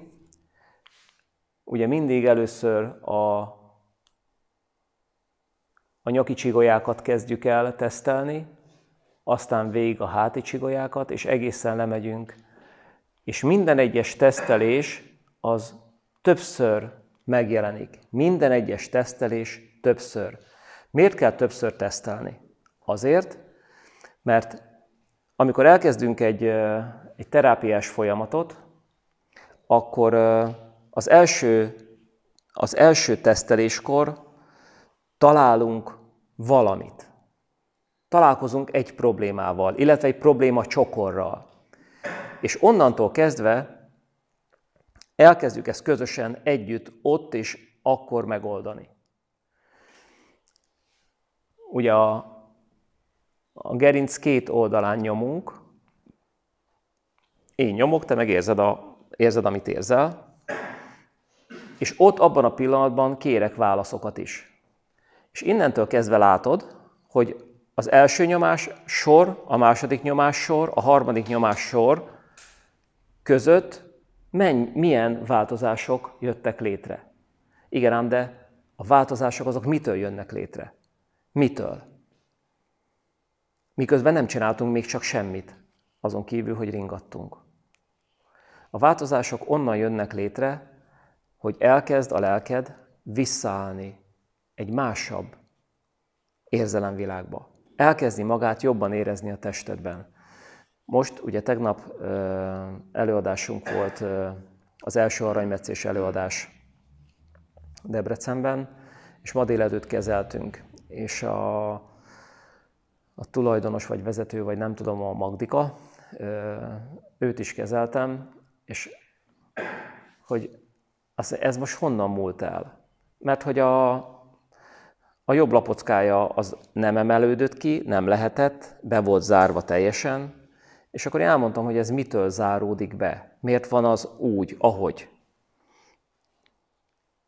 A: ugye mindig először a, a nyaki csigolyákat kezdjük el tesztelni, aztán végig a háti csigolyákat, és egészen lemegyünk. És minden egyes tesztelés az többször megjelenik. Minden egyes tesztelés többször. Miért kell többször tesztelni? Azért, mert amikor elkezdünk egy, egy terápiás folyamatot, akkor az első, az első teszteléskor találunk valamit találkozunk egy problémával, illetve egy probléma csokorral. És onnantól kezdve elkezdjük ezt közösen együtt ott és akkor megoldani. Ugye a, a gerinc két oldalán nyomunk, én nyomok, te meg érzed, a, érzed, amit érzel, és ott abban a pillanatban kérek válaszokat is. És innentől kezdve látod, hogy az első nyomás sor, a második nyomás sor, a harmadik nyomás sor között menj, milyen változások jöttek létre. Igen ám, de a változások azok mitől jönnek létre? Mitől? Miközben nem csináltunk még csak semmit, azon kívül, hogy ringattunk. A változások onnan jönnek létre, hogy elkezd a lelked visszaállni egy másabb érzelemvilágba elkezdi magát jobban érezni a testedben. Most ugye tegnap előadásunk volt az első aranymetszés előadás Debrecenben, és ma délelőtt kezeltünk, és a, a tulajdonos vagy vezető, vagy nem tudom, a Magdika, őt is kezeltem, és hogy ez most honnan múlt el? Mert hogy a, a jobb lapockája az nem emelődött ki, nem lehetett, be volt zárva teljesen, és akkor én elmondtam, hogy ez mitől záródik be, miért van az úgy, ahogy.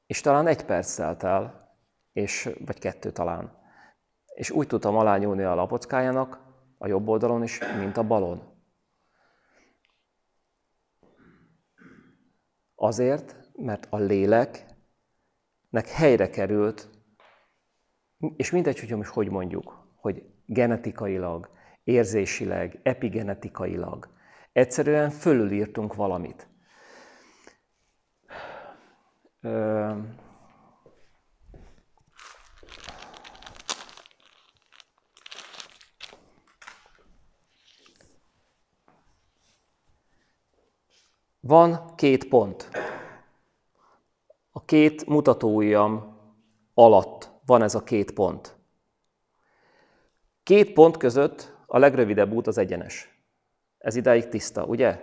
A: És talán egy perc telt el, és, vagy kettő talán. És úgy tudtam alányulni a lapockájának, a jobb oldalon is, mint a balon. Azért, mert a léleknek helyre került és mindegy, hogy most hogy mondjuk, hogy genetikailag, érzésileg, epigenetikailag, egyszerűen fölülírtunk valamit. Ö, Van két pont. A két mutatóujjam alatt van ez a két pont. Két pont között a legrövidebb út az egyenes. Ez idáig tiszta, ugye?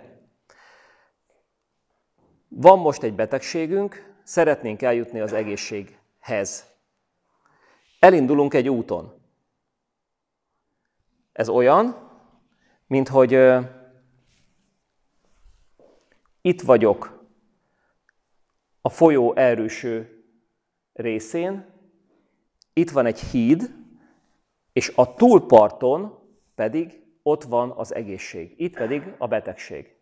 A: Van most egy betegségünk, szeretnénk eljutni az egészséghez. Elindulunk egy úton. Ez olyan, mint hogy itt vagyok a folyó erőső részén, itt van egy híd, és a túlparton pedig ott van az egészség, itt pedig a betegség.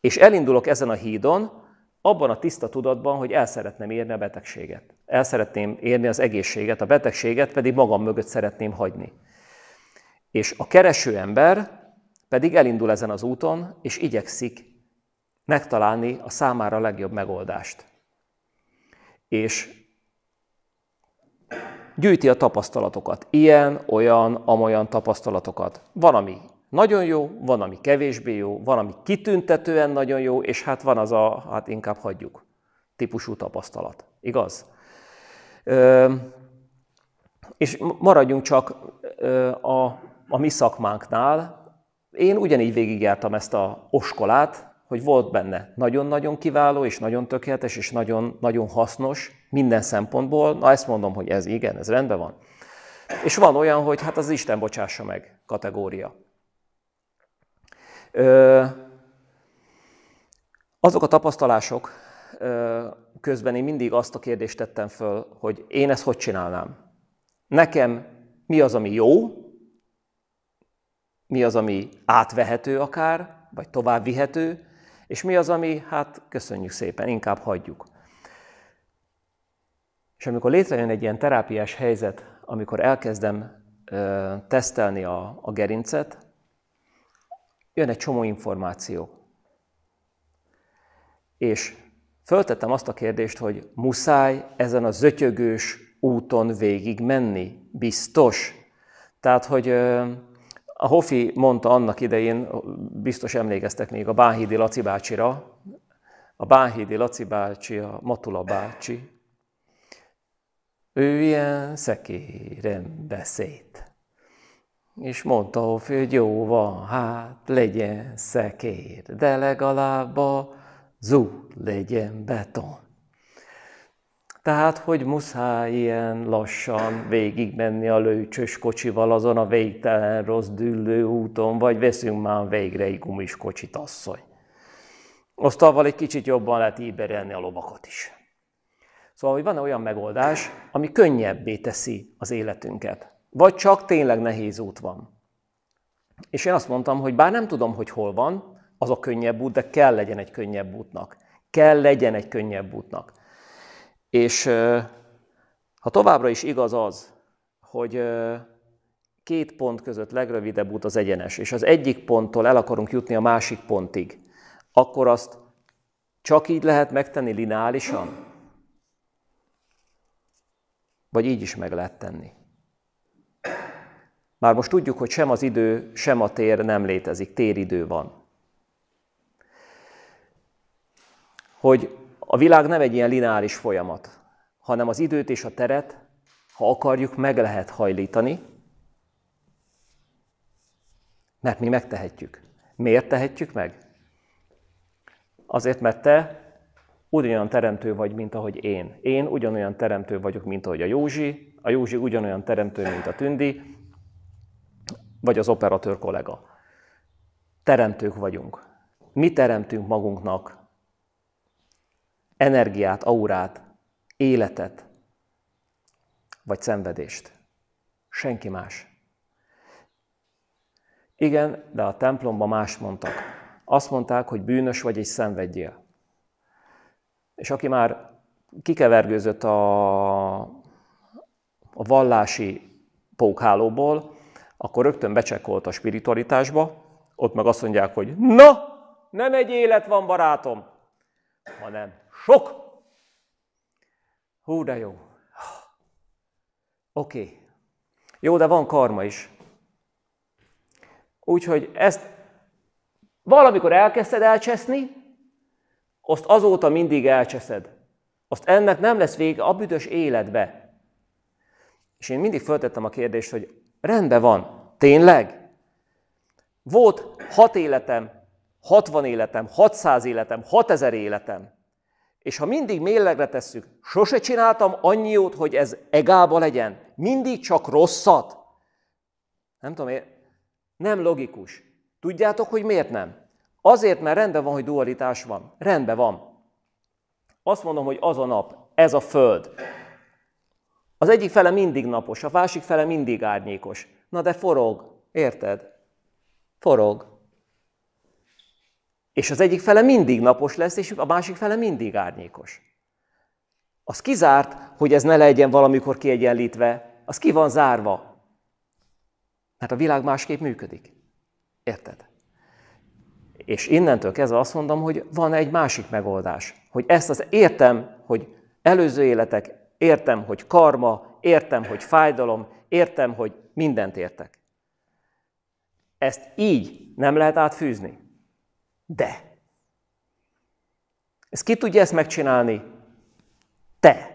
A: És elindulok ezen a hídon, abban a tiszta tudatban, hogy el szeretném érni a betegséget. El szeretném érni az egészséget, a betegséget pedig magam mögött szeretném hagyni. És a kereső ember pedig elindul ezen az úton, és igyekszik megtalálni a számára a legjobb megoldást. És gyűjti a tapasztalatokat. Ilyen, olyan, amolyan tapasztalatokat. Van, ami nagyon jó, van, ami kevésbé jó, van, ami kitüntetően nagyon jó, és hát van az a, hát inkább hagyjuk, típusú tapasztalat. Igaz? Ö, és maradjunk csak ö, a, a mi szakmánknál. Én ugyanígy végigjártam ezt a oskolát, hogy volt benne nagyon-nagyon kiváló, és nagyon tökéletes, és nagyon-nagyon hasznos, minden szempontból. Na ezt mondom, hogy ez igen, ez rendben van. És van olyan, hogy hát az Isten bocsássa meg kategória. Ö, azok a tapasztalások ö, közben én mindig azt a kérdést tettem föl, hogy én ezt hogy csinálnám. Nekem mi az, ami jó, mi az, ami átvehető akár, vagy tovább vihető? és mi az, ami, hát köszönjük szépen, inkább hagyjuk. És amikor létrejön egy ilyen terápiás helyzet, amikor elkezdem ö, tesztelni a, a gerincet, jön egy csomó információ. És föltettem azt a kérdést, hogy muszáj ezen a zötyögős úton végig menni? Biztos. Tehát, hogy a Hofi mondta annak idején, biztos emlékeztek még a Báhidi Laci bácsira, a Báhidi Laci bácsi, a Matula bácsi, ő ilyen szekéren beszélt. És mondta hogy jó van, hát legyen szekér, de legalább a zú legyen beton. Tehát, hogy muszáj ilyen lassan végigmenni a lőcsös kocsival azon a végtelen rossz düllő úton, vagy veszünk már végre egy gumis kocsit, asszony. Aztával egy kicsit jobban lehet íberelni a lovakat is. Szóval, hogy van-e olyan megoldás, ami könnyebbé teszi az életünket? Vagy csak tényleg nehéz út van? És én azt mondtam, hogy bár nem tudom, hogy hol van az a könnyebb út, de kell legyen egy könnyebb útnak. Kell legyen egy könnyebb útnak. És ha továbbra is igaz az, hogy két pont között legrövidebb út az egyenes, és az egyik ponttól el akarunk jutni a másik pontig, akkor azt csak így lehet megtenni lineálisan, vagy így is meg lehet tenni. Már most tudjuk, hogy sem az idő, sem a tér nem létezik, téridő van. Hogy a világ nem egy ilyen lineáris folyamat, hanem az időt és a teret, ha akarjuk, meg lehet hajlítani, mert mi megtehetjük. Miért tehetjük meg? Azért, mert te ugyanolyan teremtő vagy, mint ahogy én. Én ugyanolyan teremtő vagyok, mint ahogy a Józsi, a Józsi ugyanolyan teremtő, mint a Tündi, vagy az operatőr kollega. Teremtők vagyunk. Mi teremtünk magunknak energiát, aurát, életet, vagy szenvedést. Senki más. Igen, de a templomban más mondtak. Azt mondták, hogy bűnös vagy és szenvedjél és aki már kikevergőzött a, a vallási pókhálóból, akkor rögtön becsekkolt a spiritualitásba, ott meg azt mondják, hogy na, nem egy élet van, barátom, hanem sok. Hú, de jó. Oké. Okay. Jó, de van karma is. Úgyhogy ezt valamikor elkezdted elcseszni, azt azóta mindig elcseszed. Azt ennek nem lesz vége a büdös életbe. És én mindig föltettem a kérdést, hogy rendben van, tényleg? Volt hat életem, 60 életem, 600 életem, 6000 életem. És ha mindig mélylegre tesszük, sose csináltam annyi jót, hogy ez egába legyen. Mindig csak rosszat. Nem tudom, nem logikus. Tudjátok, hogy miért nem? Azért, mert rendben van, hogy dualitás van. Rendben van. Azt mondom, hogy az a nap, ez a föld. Az egyik fele mindig napos, a másik fele mindig árnyékos. Na de forog, érted? Forog. És az egyik fele mindig napos lesz, és a másik fele mindig árnyékos. Az kizárt, hogy ez ne legyen valamikor kiegyenlítve, az ki van zárva. Mert a világ másképp működik. Érted? És innentől kezdve azt mondom, hogy van egy másik megoldás. Hogy ezt az értem, hogy előző életek, értem, hogy karma, értem, hogy fájdalom, értem, hogy mindent értek. Ezt így nem lehet átfűzni. De. Ez ki tudja ezt megcsinálni? Te.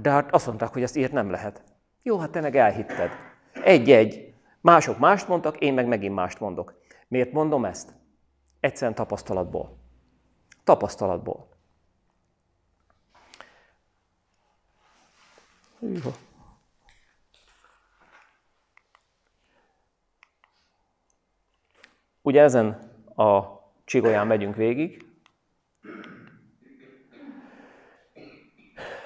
A: De hát azt mondták, hogy ezt írt nem lehet. Jó, hát te meg elhitted. Egy-egy. Mások mást mondtak, én meg megint mást mondok. Miért mondom ezt? Egyszerűen tapasztalatból. Tapasztalatból. Jó. Ugye ezen a csigolyán megyünk végig,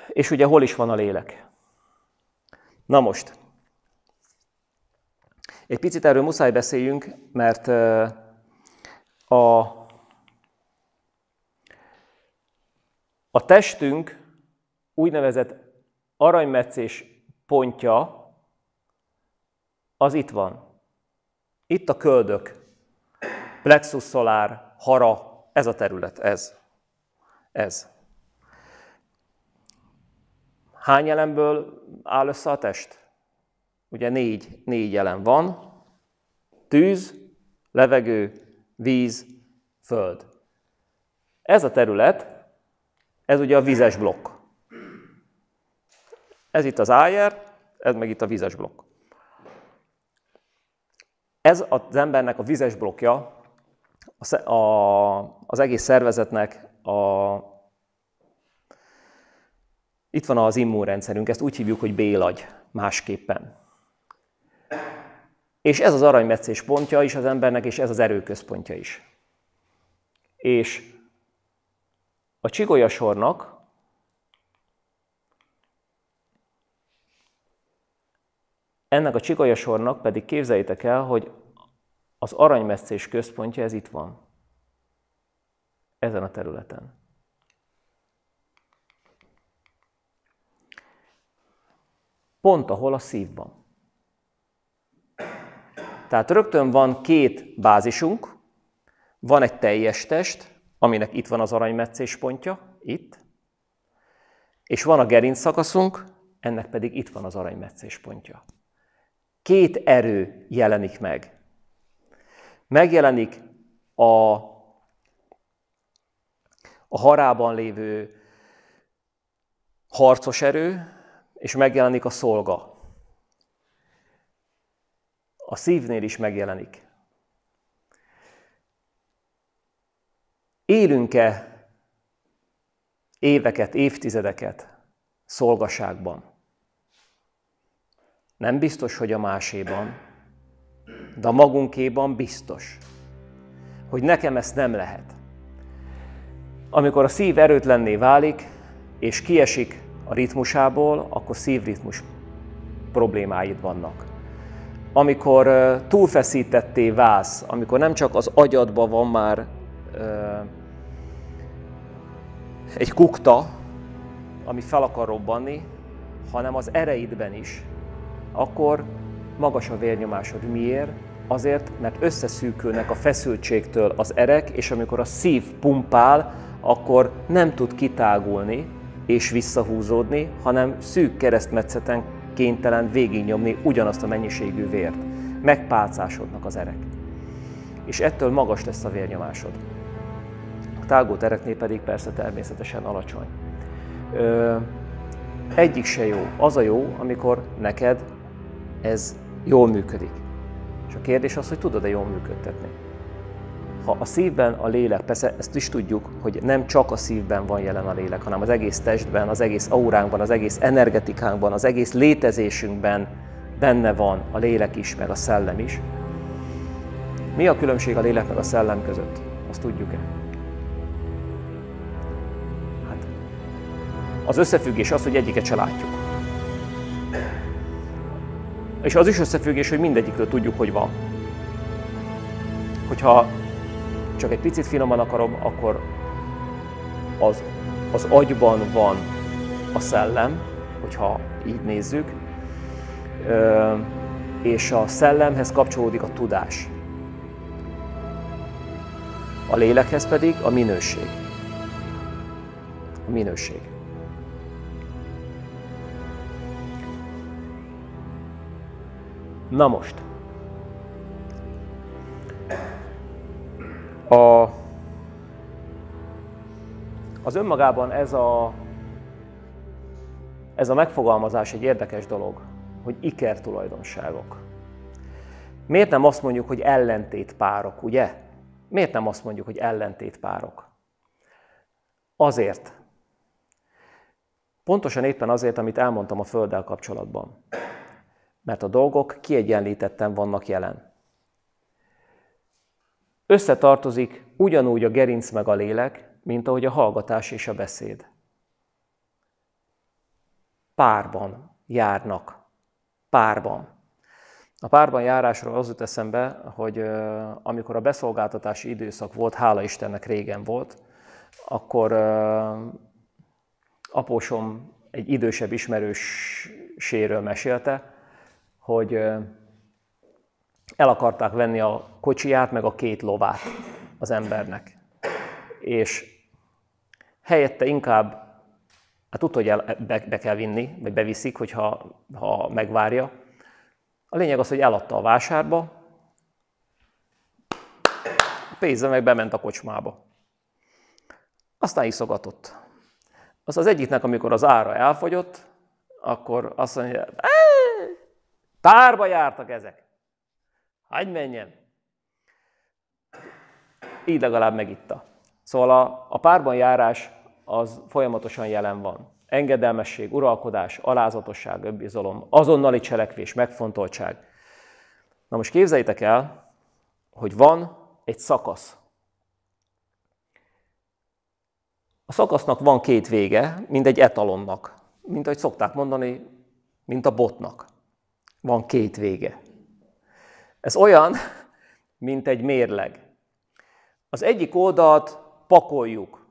A: és ugye hol is van a lélek? Na most, egy picit erről muszáj beszéljünk, mert a, a testünk úgynevezett aranymetszés pontja az itt van. Itt a köldök, plexus szolár, hara, ez a terület, ez. Ez. Hány elemből áll össze a test? Ugye négy, négy jelen van. Tűz, levegő, víz, föld. Ez a terület, ez ugye a vizes blokk. Ez itt az ájer, ez meg itt a vizes blokk. Ez az embernek a vizes blokkja, az egész szervezetnek a... Itt van az immunrendszerünk, ezt úgy hívjuk, hogy bélagy másképpen. És ez az aranymetszés pontja is az embernek, és ez az erőközpontja is. És a csigolyasornak ennek a csigolyasornak pedig képzeljétek el, hogy az aranymetszés központja ez itt van. Ezen a területen. Pont ahol a szívban. Tehát rögtön van két bázisunk, van egy teljes test, aminek itt van az aranymetszés pontja, itt, és van a gerinc szakaszunk, ennek pedig itt van az aranymetszés pontja. Két erő jelenik meg. Megjelenik a, a harában lévő harcos erő, és megjelenik a szolga a szívnél is megjelenik. Élünk-e éveket, évtizedeket szolgaságban? Nem biztos, hogy a máséban, de a magunkéban biztos, hogy nekem ezt nem lehet. Amikor a szív erőtlenné válik, és kiesik a ritmusából, akkor szívritmus problémáid vannak amikor túlfeszítetté válsz, amikor nem csak az agyadba van már egy kukta, ami fel akar robbanni, hanem az ereidben is, akkor magas a vérnyomásod. Miért? Azért, mert összeszűkülnek a feszültségtől az erek, és amikor a szív pumpál, akkor nem tud kitágulni és visszahúzódni, hanem szűk keresztmetszeten kénytelen végignyomni ugyanazt a mennyiségű vért. Megpálcásodnak az erek. És ettől magas lesz a vérnyomásod. A tágó tereknél pedig persze természetesen alacsony. Ö, egyik se jó. Az a jó, amikor neked ez jól működik. És a kérdés az, hogy tudod-e jól működtetni. Ha a szívben a lélek, persze ezt is tudjuk, hogy nem csak a szívben van jelen a lélek, hanem az egész testben, az egész auránkban, az egész energetikánkban, az egész létezésünkben benne van a lélek is, meg a szellem is. Mi a különbség a lélek meg a szellem között? Azt tudjuk-e? Hát, az összefüggés az, hogy egyiket se látjuk. És az is összefüggés, hogy mindegyikről tudjuk, hogy van. Hogyha csak egy picit finoman akarom, akkor az, az agyban van a szellem, hogyha így nézzük, és a szellemhez kapcsolódik a tudás. A lélekhez pedig a minőség. A minőség. Na most, A, az önmagában ez a, ez a megfogalmazás egy érdekes dolog, hogy iker tulajdonságok. Miért nem azt mondjuk, hogy párok, ugye? Miért nem azt mondjuk, hogy párok? Azért. Pontosan éppen azért, amit elmondtam a Földdel kapcsolatban. Mert a dolgok kiegyenlítetten vannak jelen. Összetartozik ugyanúgy a gerinc meg a lélek, mint ahogy a hallgatás és a beszéd. Párban járnak. Párban. A párban járásról az jut eszembe, hogy amikor a beszolgáltatási időszak volt, hála Istennek régen volt, akkor apósom egy idősebb ismerőséről mesélte, hogy el akarták venni a kocsiját, meg a két lovát az embernek. És helyette inkább, hát tudta, hogy el, be, be kell vinni, vagy beviszik, hogyha ha megvárja. A lényeg az, hogy eladta a vásárba, a pénze meg bement a kocsmába. Aztán iszogatott. Az az egyiknek, amikor az ára elfogyott, akkor azt mondja, tárba jártak ezek. Hagyj menjen! Így legalább megitta. Szóval a, a párban járás az folyamatosan jelen van. Engedelmesség, uralkodás, alázatosság, öbbizalom, azonnali cselekvés, megfontoltság. Na most képzeljétek el, hogy van egy szakasz. A szakasznak van két vége, mint egy etalonnak, mint ahogy szokták mondani, mint a botnak. Van két vége. Ez olyan, mint egy mérleg. Az egyik oldalt pakoljuk.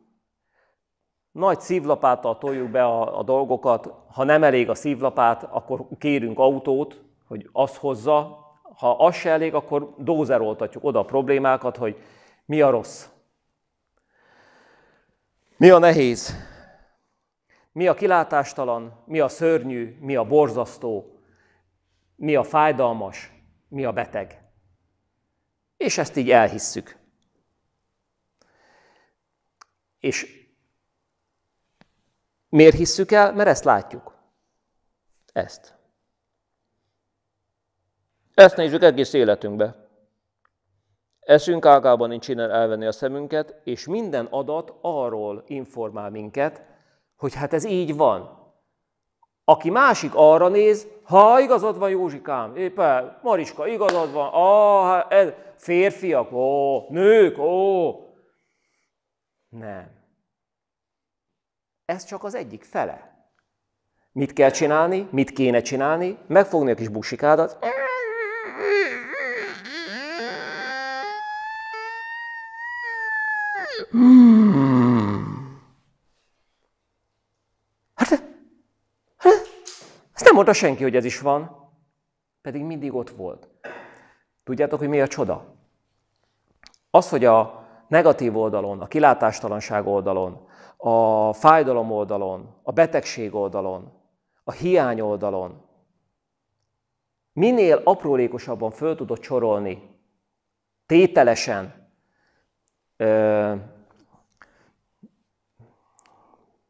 A: Nagy szívlapáttal toljuk be a, a dolgokat, ha nem elég a szívlapát, akkor kérünk autót, hogy az hozza, ha az se elég, akkor dózeroltatjuk oda a problémákat, hogy mi a rossz, mi a nehéz, mi a kilátástalan, mi a szörnyű, mi a borzasztó, mi a fájdalmas, mi a beteg. És ezt így elhisszük. És miért hisszük el? Mert ezt látjuk. Ezt. Ezt nézzük egész életünkbe. Eszünk ágában nincs innen elvenni a szemünket, és minden adat arról informál minket, hogy hát ez így van. Aki másik arra néz, ha igazad van Józsikám, éppen Mariska, igazad van, ah, hát ez, férfiak, ó, nők, ó. Nem. Ez csak az egyik fele. Mit kell csinálni, mit kéne csinálni, megfogni a kis buksikádat, mondta senki, hogy ez is van, pedig mindig ott volt. Tudjátok, hogy mi a csoda? Az, hogy a negatív oldalon, a kilátástalanság oldalon, a fájdalom oldalon, a betegség oldalon, a hiány oldalon, minél aprólékosabban föl tudod csorolni, tételesen, ö,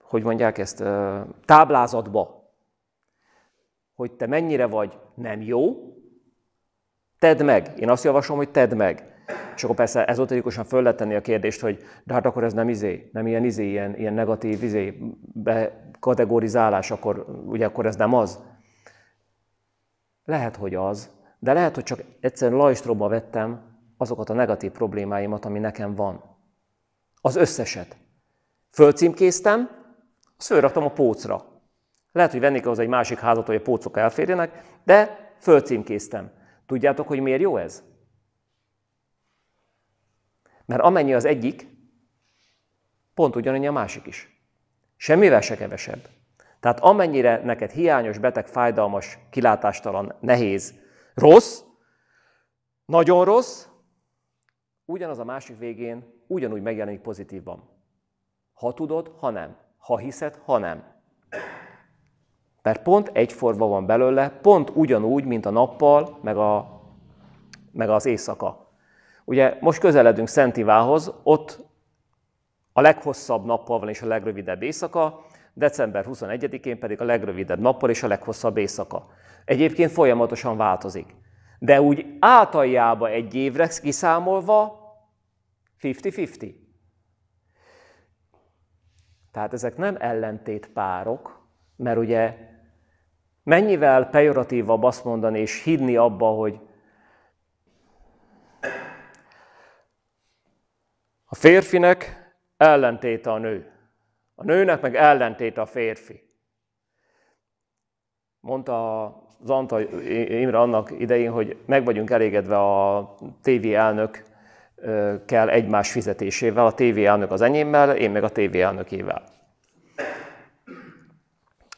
A: hogy mondják ezt, ö, táblázatba hogy te mennyire vagy nem jó, tedd meg. Én azt javaslom, hogy tedd meg. És akkor persze ezoterikusan föl lehet tenni a kérdést, hogy de hát akkor ez nem izé, nem ilyen izé, ilyen, ilyen negatív izé, be kategorizálás, akkor ugye akkor ez nem az. Lehet, hogy az, de lehet, hogy csak egyszerűen lajstromba vettem azokat a negatív problémáimat, ami nekem van. Az összeset. Fölcímkéztem, azt a pócra. Lehet, hogy vennék az egy másik házat, hogy a pócok elférjenek, de fölcímkéztem. Tudjátok, hogy miért jó ez? Mert amennyi az egyik, pont ugyanannyi a másik is. Semmivel se kevesebb. Tehát amennyire neked hiányos, beteg, fájdalmas, kilátástalan, nehéz, rossz, nagyon rossz, ugyanaz a másik végén ugyanúgy megjelenik pozitívban. Ha tudod, ha nem. Ha hiszed, ha nem mert pont egyforma van belőle, pont ugyanúgy, mint a nappal, meg, a, meg az éjszaka. Ugye most közeledünk Ivához, ott a leghosszabb nappal van és a legrövidebb éjszaka, december 21-én pedig a legrövidebb nappal és a leghosszabb éjszaka. Egyébként folyamatosan változik. De úgy általjába egy évre kiszámolva 50-50. Tehát ezek nem ellentétpárok, mert ugye Mennyivel pejoratívabb azt mondani és hinni abba, hogy a férfinek ellentéte a nő. A nőnek meg ellentéte a férfi. Mondta az Antal Imre annak idején, hogy meg vagyunk elégedve a TV elnök kell egymás fizetésével, a TV elnök az enyémmel, én meg a TV elnökével.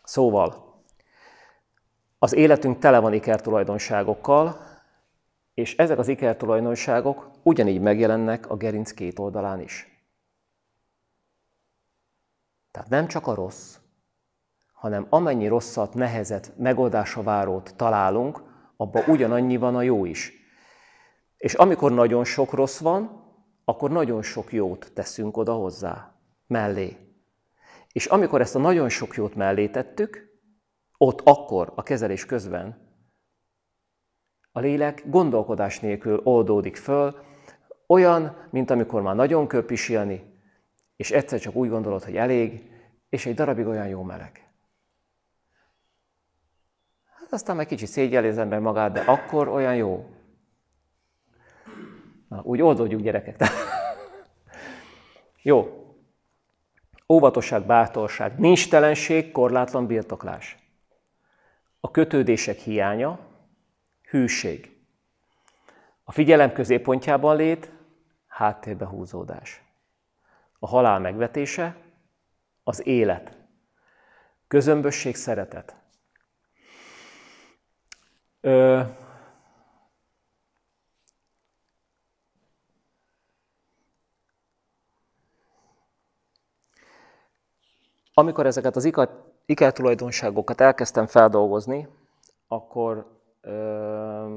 A: Szóval, az életünk tele van ikertulajdonságokkal, és ezek az ikertulajdonságok ugyanígy megjelennek a gerinc két oldalán is. Tehát nem csak a rossz, hanem amennyi rosszat, nehezet, megoldása várót találunk, abban ugyanannyi van a jó is. És amikor nagyon sok rossz van, akkor nagyon sok jót teszünk oda hozzá, mellé. És amikor ezt a nagyon sok jót mellé tettük, ott, akkor, a kezelés közben, a lélek gondolkodás nélkül oldódik föl, olyan, mint amikor már nagyon köp pisilni, és egyszer csak úgy gondolod, hogy elég, és egy darabig olyan jó meleg. Hát aztán meg kicsit szégyelli az ember magát, de akkor olyan jó. Na, úgy oldódjuk gyerekek. [laughs] jó. Óvatosság, bátorság, nincs telenség, korlátlan birtoklás a kötődések hiánya, hűség. A figyelem középpontjában lét, háttérbe húzódás. A halál megvetése, az élet. Közömbösség, szeretet. Ö, amikor ezeket az IKEA tulajdonságokat elkezdtem feldolgozni, akkor ö,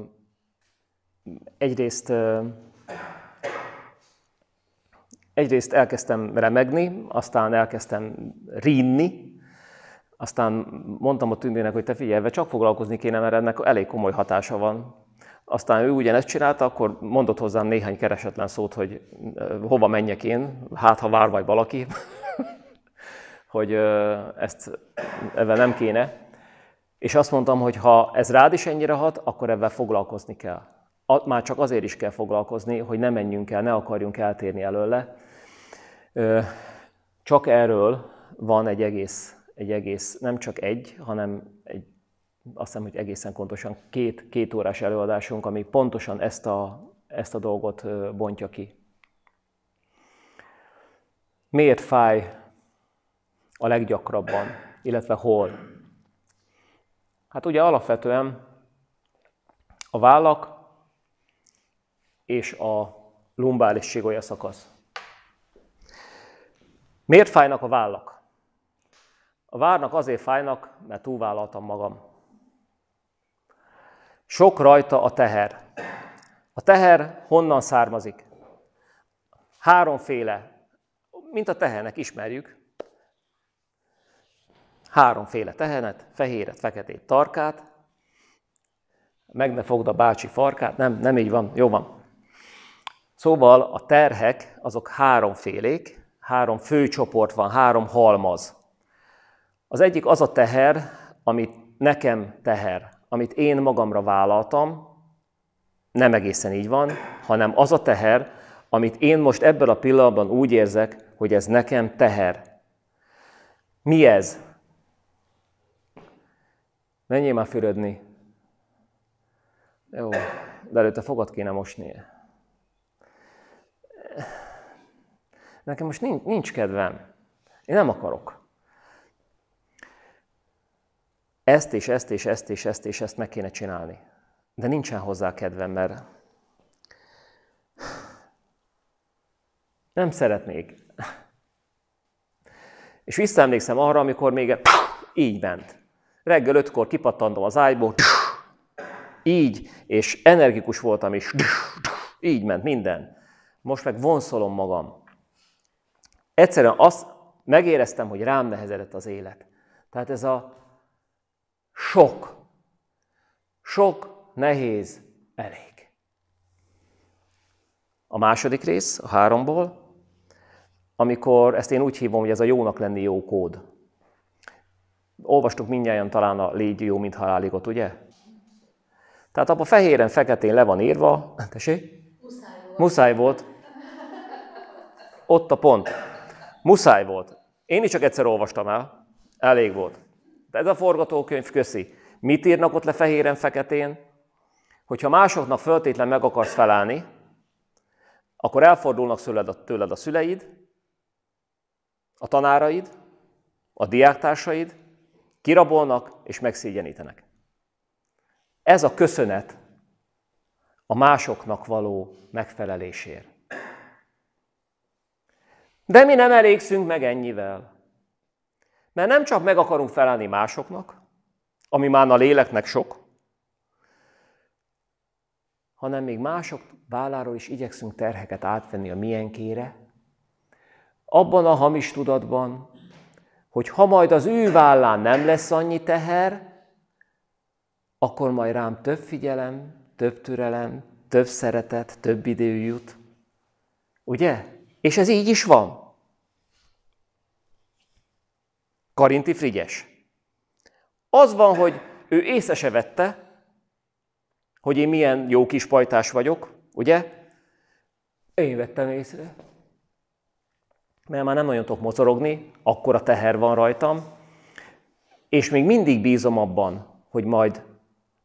A: egyrészt ö, egyrészt elkezdtem remegni, aztán elkezdtem rinni, aztán mondtam a tündének, hogy te figyelve, csak foglalkozni kéne, mert ennek elég komoly hatása van. Aztán ő ugyanezt csinálta, akkor mondott hozzám néhány keresetlen szót, hogy hova menjek én, hát ha vár vagy valaki hogy ezt ebben nem kéne. És azt mondtam, hogy ha ez rád is ennyire hat, akkor ebben foglalkozni kell. Már csak azért is kell foglalkozni, hogy ne menjünk el, ne akarjunk eltérni előle. Csak erről van egy egész, egy egész nem csak egy, hanem egy, azt hiszem, hogy egészen pontosan két, két órás előadásunk, ami pontosan ezt a, ezt a dolgot bontja ki. Miért fáj a leggyakrabban, illetve hol? Hát ugye alapvetően a vállak és a lumbális sigolya szakasz. Miért fájnak a vállak? A várnak azért fájnak, mert túlvállaltam magam. Sok rajta a teher. A teher honnan származik? Háromféle, mint a tehernek ismerjük háromféle tehenet, fehéret, feketét, tarkát, meg ne fogd a bácsi farkát, nem, nem így van, jó van. Szóval a terhek azok háromfélék, három fő csoport van, három halmaz. Az egyik az a teher, amit nekem teher, amit én magamra vállaltam, nem egészen így van, hanem az a teher, amit én most ebben a pillanatban úgy érzek, hogy ez nekem teher. Mi ez? Menjél már fürödni. Jó, de előtte fogad kéne mosni. Nekem most nincs, nincs kedvem. Én nem akarok. Ezt és ezt és ezt és ezt és ezt meg kéne csinálni. De nincsen hozzá kedvem, mert nem szeretnék. És visszaemlékszem arra, amikor még így ment. Reggel ötkor kipattantam az ágyból, így, és energikus voltam is, így ment minden. Most meg vonszolom magam. Egyszerűen azt megéreztem, hogy rám nehezedett az élet. Tehát ez a sok, sok, nehéz, elég. A második rész, a háromból, amikor ezt én úgy hívom, hogy ez a jónak lenni jó kód olvastuk mindjárt talán a légy jó, mint haláligot, ugye? Tehát abban fehéren, feketén le van írva, tessék? Muszáj volt. Muszáj volt. Ott a pont. Muszáj volt. Én is csak egyszer olvastam el. Elég volt. De ez a forgatókönyv köszi. Mit írnak ott le fehéren, feketén? Hogyha másoknak föltétlen meg akarsz felállni, akkor elfordulnak tőled a szüleid, a tanáraid, a diáktársaid, Kirabolnak és megszégyenítenek. Ez a köszönet a másoknak való megfelelésért. De mi nem elégszünk meg ennyivel. Mert nem csak meg akarunk felelni másoknak, ami már a léleknek sok, hanem még mások válláról is igyekszünk terheket átvenni a milyenkére, abban a hamis tudatban, hogy ha majd az ő vállán nem lesz annyi teher, akkor majd rám több figyelem, több türelem, több szeretet, több idő jut. Ugye? És ez így is van. Karinti Frigyes. Az van, hogy ő észre se vette, hogy én milyen jó kis pajtás vagyok, ugye? Én vettem észre mert már nem nagyon tudok mozorogni, a teher van rajtam, és még mindig bízom abban, hogy majd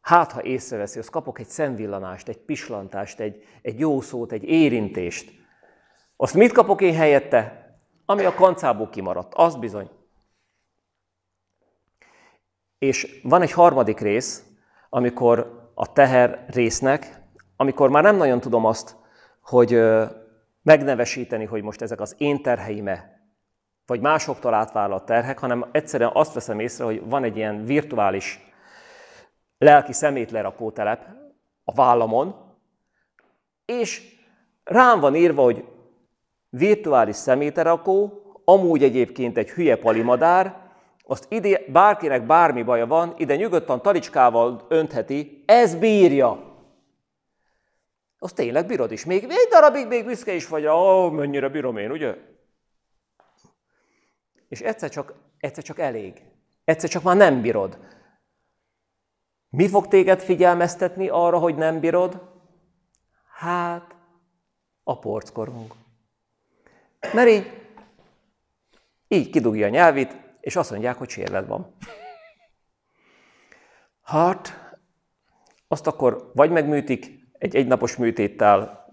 A: hát, ha észreveszi, az kapok egy szemvillanást, egy pislantást, egy, egy jó szót, egy érintést. Azt mit kapok én helyette? Ami a kancából kimaradt, az bizony. És van egy harmadik rész, amikor a teher résznek, amikor már nem nagyon tudom azt, hogy megnevesíteni, hogy most ezek az én terheime, vagy másoktól átvállalt terhek, hanem egyszerűen azt veszem észre, hogy van egy ilyen virtuális lelki szemétlerakó telep a vállamon, és rám van írva, hogy virtuális szemétlerakó, amúgy egyébként egy hülye palimadár, azt ide, bárkinek bármi baja van, ide nyugodtan talicskával öntheti, ez bírja. Azt tényleg bírod is. Még egy darabig még büszke is vagy, ó, mennyire bírom én, ugye? És egyszer csak, egyszer csak elég. Egyszer csak már nem bírod. Mi fog téged figyelmeztetni arra, hogy nem bírod? Hát, a porckorunk. Mert így, így kidugja a nyelvét, és azt mondják, hogy sérved van. Hát, azt akkor vagy megműtik, egy egynapos műtéttel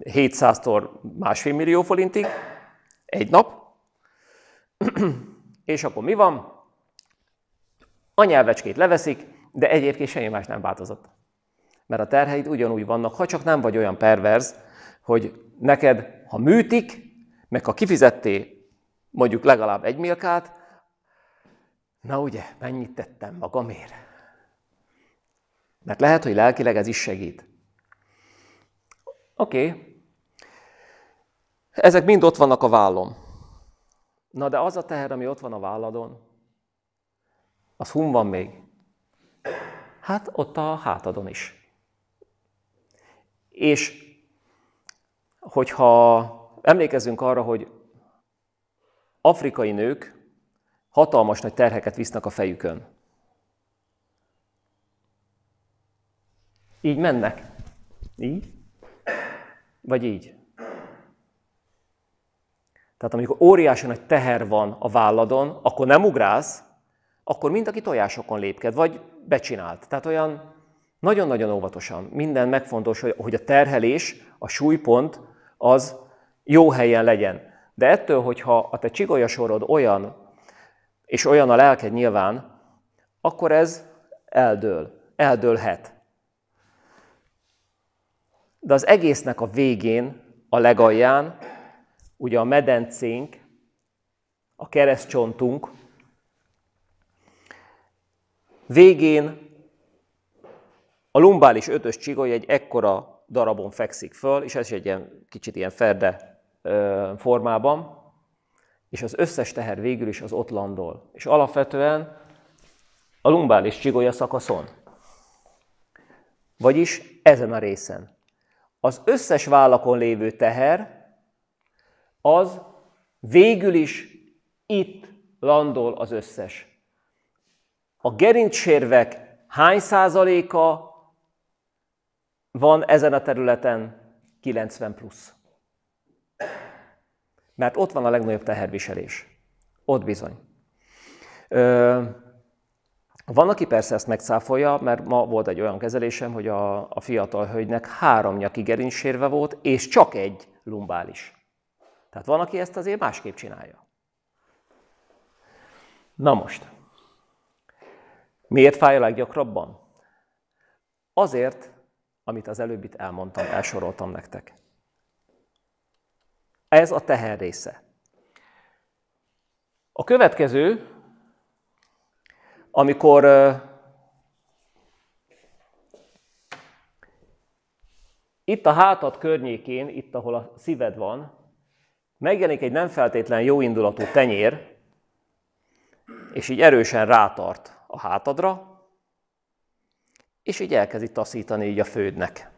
A: 700-tól másfél millió forintig, egy nap, [clears throat] és akkor mi van? A nyelvecskét leveszik, de egyébként semmi más nem változott. Mert a terheid ugyanúgy vannak, ha csak nem vagy olyan perverz, hogy neked, ha műtik, meg ha kifizetté mondjuk legalább egy milkát, na ugye, mennyit tettem magamért? Mert lehet, hogy lelkileg ez is segít. Oké, okay. ezek mind ott vannak a vállom. Na de az a teher, ami ott van a válladon, az hun van még? Hát ott a hátadon is. És hogyha emlékezünk arra, hogy afrikai nők hatalmas nagy terheket visznek a fejükön. Így mennek. Így vagy így. Tehát amikor óriási nagy teher van a válladon, akkor nem ugrálsz, akkor mind aki tojásokon lépked, vagy becsinált. Tehát olyan nagyon-nagyon óvatosan. Minden megfontos, hogy a terhelés, a súlypont az jó helyen legyen. De ettől, hogyha a te csigolyasorod olyan, és olyan a lelked nyilván, akkor ez eldől, eldőlhet. De az egésznek a végén, a legalján, ugye a medencénk, a keresztcsontunk, végén a lumbális ötös csigoly egy ekkora darabon fekszik föl, és ez is egy ilyen, kicsit ilyen ferde formában, és az összes teher végül is az ott landol. És alapvetően a lumbális csigolya szakaszon. Vagyis ezen a részen az összes vállakon lévő teher, az végül is itt landol az összes. A gerincsérvek hány százaléka van ezen a területen? 90 plusz. Mert ott van a legnagyobb teherviselés. Ott bizony. Van, aki persze ezt megcáfolja, mert ma volt egy olyan kezelésem, hogy a, a fiatal hölgynek három nyaki gerincsérve volt, és csak egy lumbális. Tehát van, aki ezt azért másképp csinálja. Na most, miért fáj a leggyakrabban? Azért, amit az előbbit elmondtam, elsoroltam nektek. Ez a teher része. A következő, amikor itt a hátad környékén, itt, ahol a szíved van, megjelenik egy nem feltétlen jó indulatú tenyér, és így erősen rátart a hátadra, és így elkezdi taszítani így a fődnek.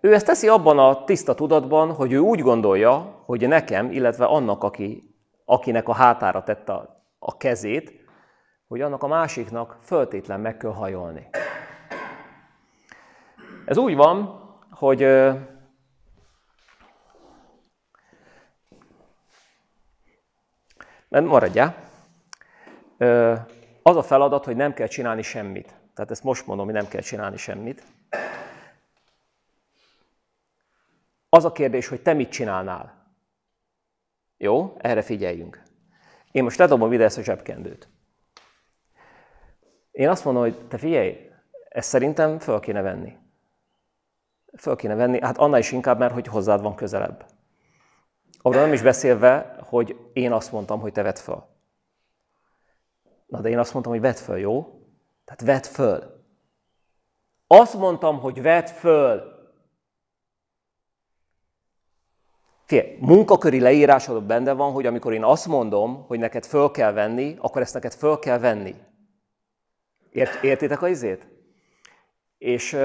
A: Ő ezt teszi abban a tiszta tudatban, hogy ő úgy gondolja, hogy nekem, illetve annak, aki, akinek a hátára tette a a kezét, hogy annak a másiknak föltétlen meg kell hajolni. Ez úgy van, hogy mert maradjál, az a feladat, hogy nem kell csinálni semmit. Tehát ezt most mondom, hogy nem kell csinálni semmit. Az a kérdés, hogy te mit csinálnál. Jó? Erre figyeljünk. Én most ledobom ide ezt a zsebkendőt. Én azt mondom, hogy te figyelj, ezt szerintem föl kéne venni. Föl kéne venni, hát annál is inkább, mert hogy hozzád van közelebb. Arra nem is beszélve, hogy én azt mondtam, hogy te vedd föl. Na de én azt mondtam, hogy vedd föl, jó? Tehát vedd föl. Azt mondtam, hogy vedd föl. Fél, munkaköri leírásodban benne van, hogy amikor én azt mondom, hogy neked föl kell venni, akkor ezt neked föl kell venni. Ért, értitek a izét? És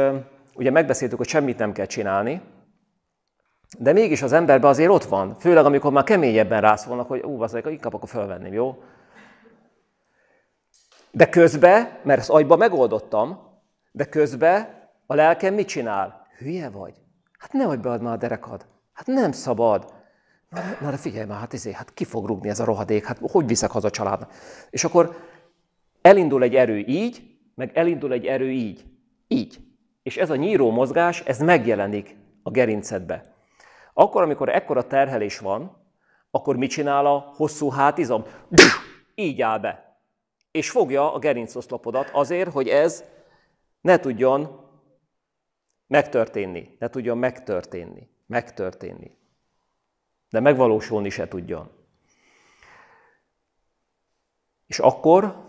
A: ugye megbeszéltük, hogy semmit nem kell csinálni, de mégis az emberben azért ott van, főleg amikor már keményebben rászólnak, hogy ú, azért inkább akkor fölvenném, jó? De közben, mert ezt agyba megoldottam, de közben a lelkem mit csinál? Hülye vagy? Hát ne vagy bead már a derekad. Hát nem szabad. Na, na de figyelj már, hát, izé, hát ki fog rúgni ez a rohadék, hát hogy viszek haza a családnak? És akkor elindul egy erő így, meg elindul egy erő így, így. És ez a nyíró mozgás, ez megjelenik a gerincedbe. Akkor, amikor ekkora terhelés van, akkor mit csinál a hosszú hátizom? Így áll be. És fogja a gerincoszlopodat azért, hogy ez ne tudjon megtörténni, ne tudjon megtörténni megtörténni. De megvalósulni se tudjon. És akkor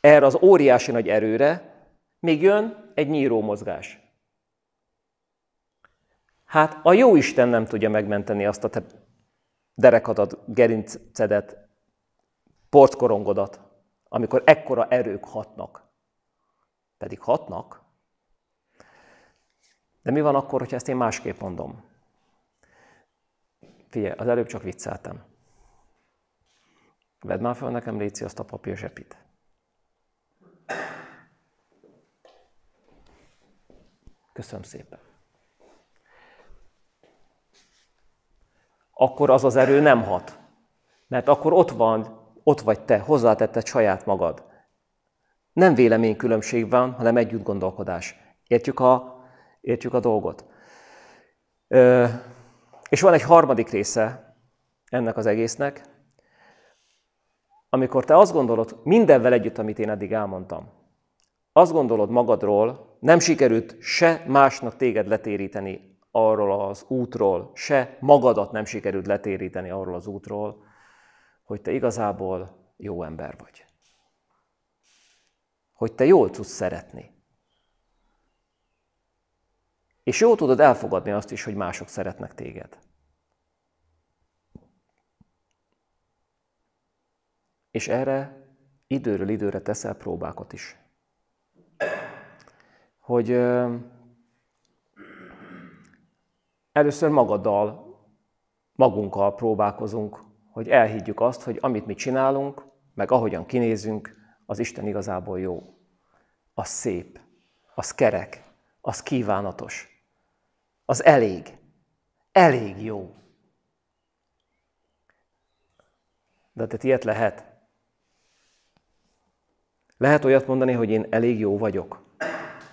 A: erre az óriási nagy erőre még jön egy nyíró mozgás. Hát a jó Isten nem tudja megmenteni azt a te derekadat, gerincedet, porckorongodat, amikor ekkora erők hatnak. Pedig hatnak. De mi van akkor, hogyha ezt én másképp mondom? Figyelj, az előbb csak vicceltem. Vedd már fel nekem, Léci, azt a papír zsepit. Köszönöm szépen. Akkor az az erő nem hat. Mert akkor ott van, ott vagy te, hozzátetted saját magad. Nem véleménykülönbség van, hanem együtt gondolkodás. Értjük a értjük a dolgot. Ö, és van egy harmadik része ennek az egésznek, amikor te azt gondolod, mindenvel együtt, amit én eddig elmondtam, azt gondolod magadról, nem sikerült se másnak téged letéríteni arról az útról, se magadat nem sikerült letéríteni arról az útról, hogy te igazából jó ember vagy. Hogy te jól tudsz szeretni. És jól tudod elfogadni azt is, hogy mások szeretnek téged. És erre időről időre teszel próbákat is. Hogy először magaddal, magunkkal próbálkozunk, hogy elhiggyük azt, hogy amit mi csinálunk, meg ahogyan kinézünk, az Isten igazából jó. Az szép, az kerek, az kívánatos, az elég. Elég jó. De tehát ilyet lehet. Lehet olyat mondani, hogy én elég jó vagyok.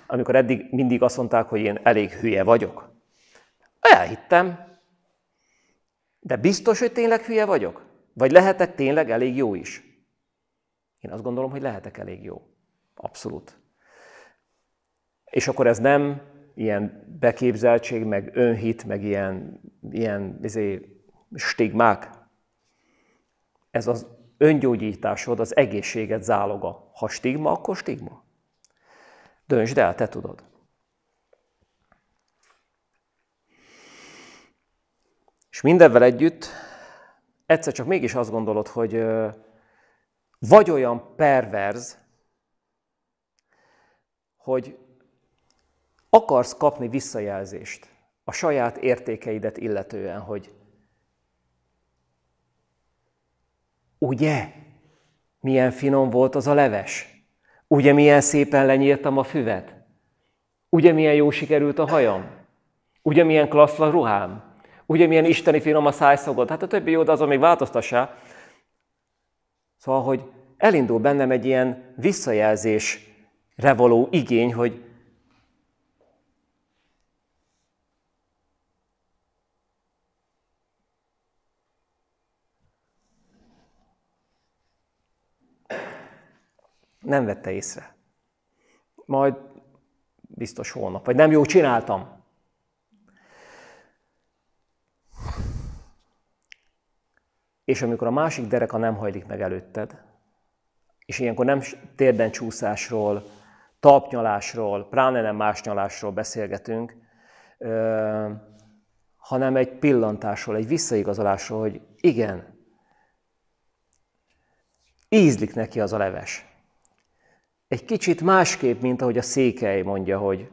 A: Amikor eddig mindig azt mondták, hogy én elég hülye vagyok. Elhittem. De biztos, hogy tényleg hülye vagyok? Vagy lehetek tényleg elég jó is? Én azt gondolom, hogy lehetek elég jó. Abszolút. És akkor ez nem ilyen beképzeltség, meg önhit, meg ilyen, ilyen izé, stigmák. Ez az öngyógyításod, az egészséged záloga. Ha stigma, akkor stigma. Döntsd el, te tudod. És mindevel együtt egyszer csak mégis azt gondolod, hogy vagy olyan perverz, hogy akarsz kapni visszajelzést a saját értékeidet illetően, hogy ugye, milyen finom volt az a leves? Ugye, milyen szépen lenyírtam a füvet? Ugye, milyen jó sikerült a hajam? Ugye, milyen klassz a ruhám? Ugye, milyen isteni finom a szájszagod? Hát a többi jó, de az, még változtassá. Szóval, hogy elindul bennem egy ilyen visszajelzésre való igény, hogy nem vette észre. Majd biztos holnap, vagy nem jó csináltam. És amikor a másik dereka nem hajlik meg előtted, és ilyenkor nem térden csúszásról, talpnyalásról, pláne nem másnyalásról beszélgetünk, hanem egy pillantásról, egy visszaigazolásról, hogy igen, ízlik neki az a leves egy kicsit másképp, mint ahogy a székely mondja, hogy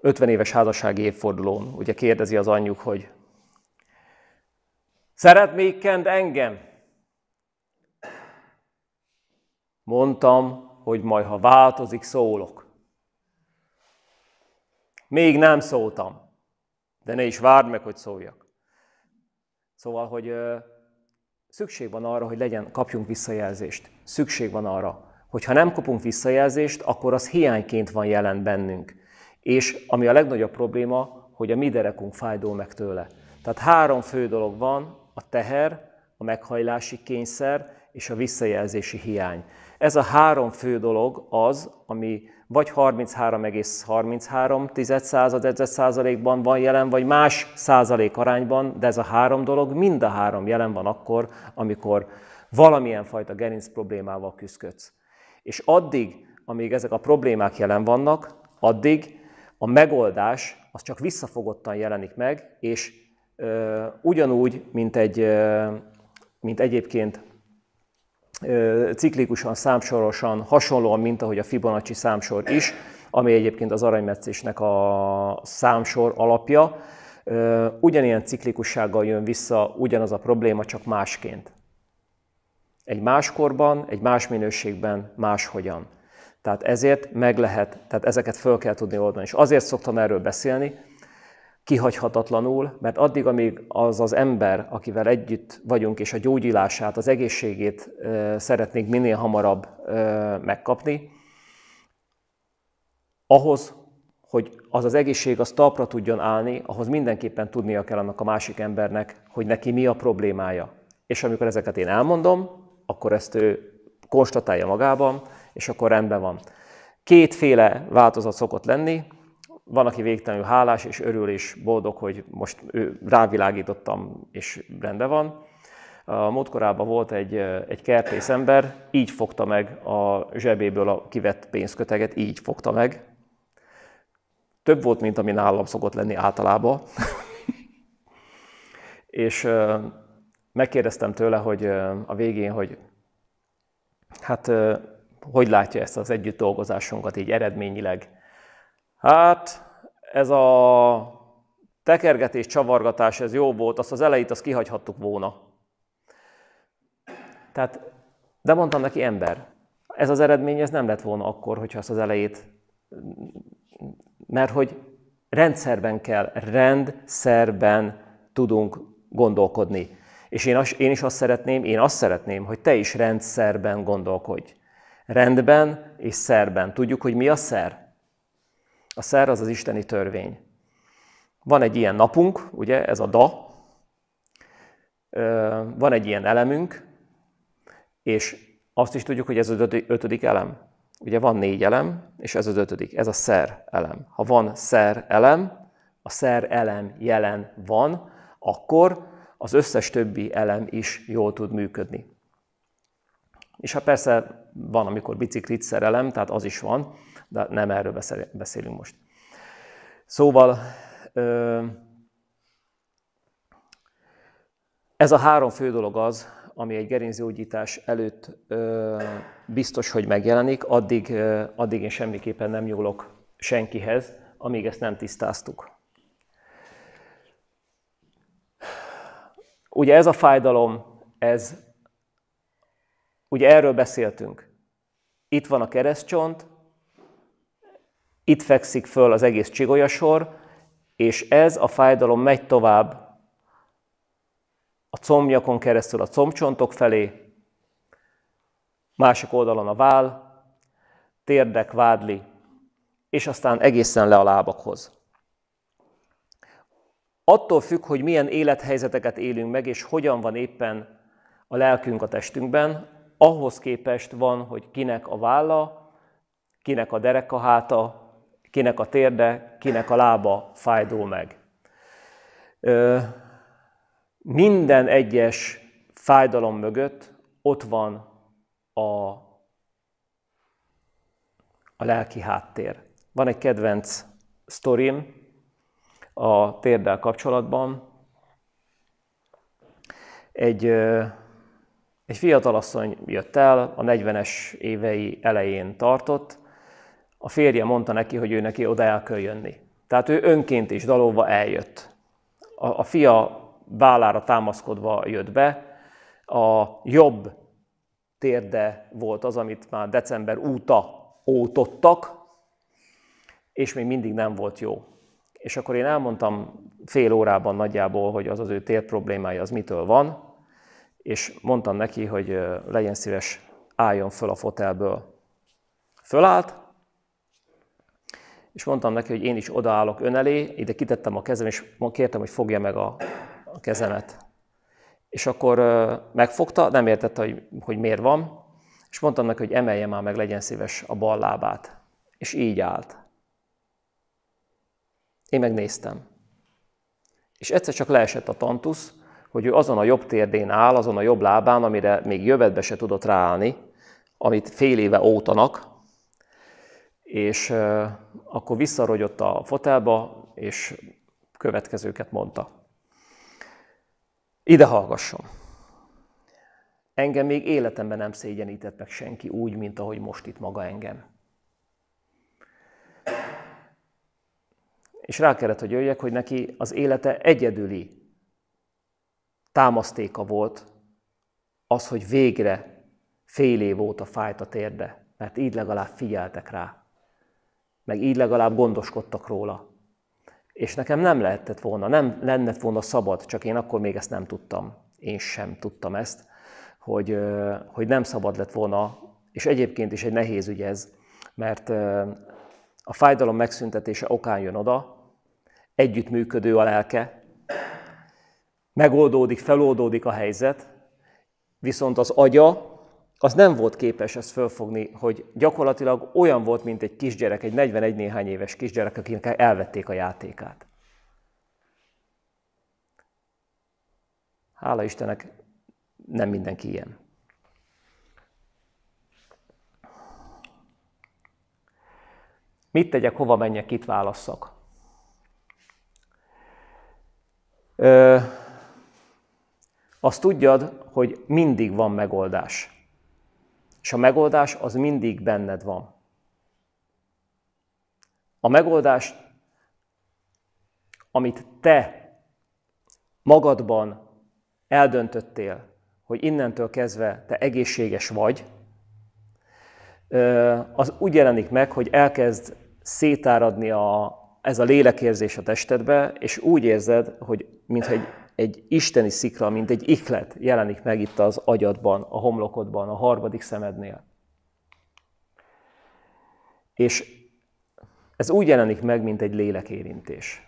A: 50 éves házassági évfordulón, ugye kérdezi az anyjuk, hogy szeret még kend engem? Mondtam, hogy majd ha változik, szólok. Még nem szóltam, de ne is várd meg, hogy szóljak. Szóval, hogy Szükség van arra, hogy legyen, kapjunk visszajelzést. Szükség van arra, hogy ha nem kapunk visszajelzést, akkor az hiányként van jelen bennünk. És ami a legnagyobb probléma, hogy a mi derekunk fájdul meg tőle. Tehát három fő dolog van, a teher, a meghajlási kényszer és a visszajelzési hiány. Ez a három fő dolog az, ami vagy 33,33 század százalékban van jelen, vagy más százalék arányban, de ez a három dolog mind a három jelen van akkor, amikor valamilyen fajta gerinc problémával küzdködsz. És addig, amíg ezek a problémák jelen vannak, addig a megoldás az csak visszafogottan jelenik meg, és ö, ugyanúgy, mint, egy, ö, mint egyébként ciklikusan, számsorosan, hasonlóan, mint ahogy a Fibonacci számsor is, ami egyébként az aranymetszésnek a számsor alapja. Ugyanilyen ciklikussággal jön vissza ugyanaz a probléma, csak másként. Egy más korban, egy más minőségben, máshogyan. Tehát ezért meg lehet, tehát ezeket föl kell tudni oldani. És azért szoktam erről beszélni, kihagyhatatlanul, mert addig, amíg az az ember, akivel együtt vagyunk, és a gyógyulását, az egészségét szeretnénk minél hamarabb megkapni, ahhoz, hogy az az egészség az talpra tudjon állni, ahhoz mindenképpen tudnia kell annak a másik embernek, hogy neki mi a problémája. És amikor ezeket én elmondom, akkor ezt ő konstatálja magában, és akkor rendben van. Kétféle változat szokott lenni, van, aki végtelenül hálás és örül és boldog, hogy most ő, rávilágítottam és rendben van. A módkorában volt egy, egy kertész ember, így fogta meg a zsebéből a kivett pénzköteget, így fogta meg. Több volt, mint ami nálam szokott lenni általában. [laughs] és megkérdeztem tőle, hogy a végén, hogy hát hogy látja ezt az együtt dolgozásunkat így eredményileg, Hát ez a tekergetés, csavargatás, ez jó volt, azt az elejét azt kihagyhattuk volna. Tehát, de mondtam neki, ember, ez az eredmény ez nem lett volna akkor, hogyha azt az elejét, mert hogy rendszerben kell, rendszerben tudunk gondolkodni. És én, az, én is azt szeretném, én azt szeretném, hogy te is rendszerben gondolkodj. Rendben és szerben. Tudjuk, hogy mi a szer? A szer az az isteni törvény. Van egy ilyen napunk, ugye, ez a da, van egy ilyen elemünk, és azt is tudjuk, hogy ez az ötödik elem. Ugye van négy elem, és ez az ötödik, ez a szer elem. Ha van szer elem, a szer elem jelen van, akkor az összes többi elem is jól tud működni. És ha hát persze van, amikor biciklit szerelem, tehát az is van, de nem erről beszélünk most. Szóval ez a három fő dolog az, ami egy gerincgyógyítás előtt biztos, hogy megjelenik, addig, addig én semmiképpen nem nyúlok senkihez, amíg ezt nem tisztáztuk. Ugye ez a fájdalom, ez, ugye erről beszéltünk. Itt van a keresztcsont, itt fekszik föl az egész csigolyasor, és ez a fájdalom megy tovább a combnyakon keresztül a combcsontok felé, másik oldalon a váll, térdek, vádli, és aztán egészen le a lábakhoz. Attól függ, hogy milyen élethelyzeteket élünk meg, és hogyan van éppen a lelkünk a testünkben, ahhoz képest van, hogy kinek a válla, kinek a derek a háta, kinek a térde, kinek a lába fájdul meg. Minden egyes fájdalom mögött ott van a, a lelki háttér. Van egy kedvenc sztorim a térdel kapcsolatban. Egy, egy fiatalasszony jött el, a 40-es évei elején tartott, a férje mondta neki, hogy ő neki oda el kell jönni. Tehát ő önként is dalolva eljött. A, a fia vállára támaszkodva jött be, a jobb térde volt az, amit már december óta ótottak, és még mindig nem volt jó. És akkor én elmondtam fél órában nagyjából, hogy az az ő tér problémája az mitől van, és mondtam neki, hogy legyen szíves, álljon föl a fotelből. Fölállt, és mondtam neki, hogy én is odaállok ön elé, ide kitettem a kezem, és kértem, hogy fogja meg a, a kezemet. És akkor megfogta, nem értette, hogy, hogy miért van, és mondtam neki, hogy emelje már meg, legyen szíves a bal lábát. És így állt. Én megnéztem. És egyszer csak leesett a tantusz, hogy ő azon a jobb térdén áll, azon a jobb lábán, amire még jövetbe se tudott ráállni, amit fél éve ótanak, és akkor visszarogyott a fotelba, és következőket mondta. Ide hallgasson. Engem még életemben nem szégyenített meg senki úgy, mint ahogy most itt maga engem. És rá kellett, hogy jöjjek, hogy neki az élete egyedüli támasztéka volt az, hogy végre fél év óta fájt a térde, mert így legalább figyeltek rá meg így legalább gondoskodtak róla. És nekem nem lehetett volna, nem lennett volna szabad, csak én akkor még ezt nem tudtam. Én sem tudtam ezt, hogy, hogy nem szabad lett volna, és egyébként is egy nehéz ügy ez, mert a fájdalom megszüntetése okán jön oda, együttműködő a lelke, megoldódik, feloldódik a helyzet, viszont az agya az nem volt képes ezt fölfogni, hogy gyakorlatilag olyan volt, mint egy kisgyerek, egy 41 néhány éves kisgyerek, akinek elvették a játékát. Hála Istennek, nem mindenki ilyen. Mit tegyek, hova menjek, kit válasszak? Ö, azt tudjad, hogy mindig van megoldás. És a megoldás az mindig benned van. A megoldás, amit te magadban eldöntöttél, hogy innentől kezdve te egészséges vagy, az úgy jelenik meg, hogy elkezd szétáradni a, ez a lélekérzés a testedbe, és úgy érzed, hogy mintha egy egy isteni szikla, mint egy iklet jelenik meg itt az agyadban, a homlokodban, a harmadik szemednél. És ez úgy jelenik meg, mint egy lélekérintés.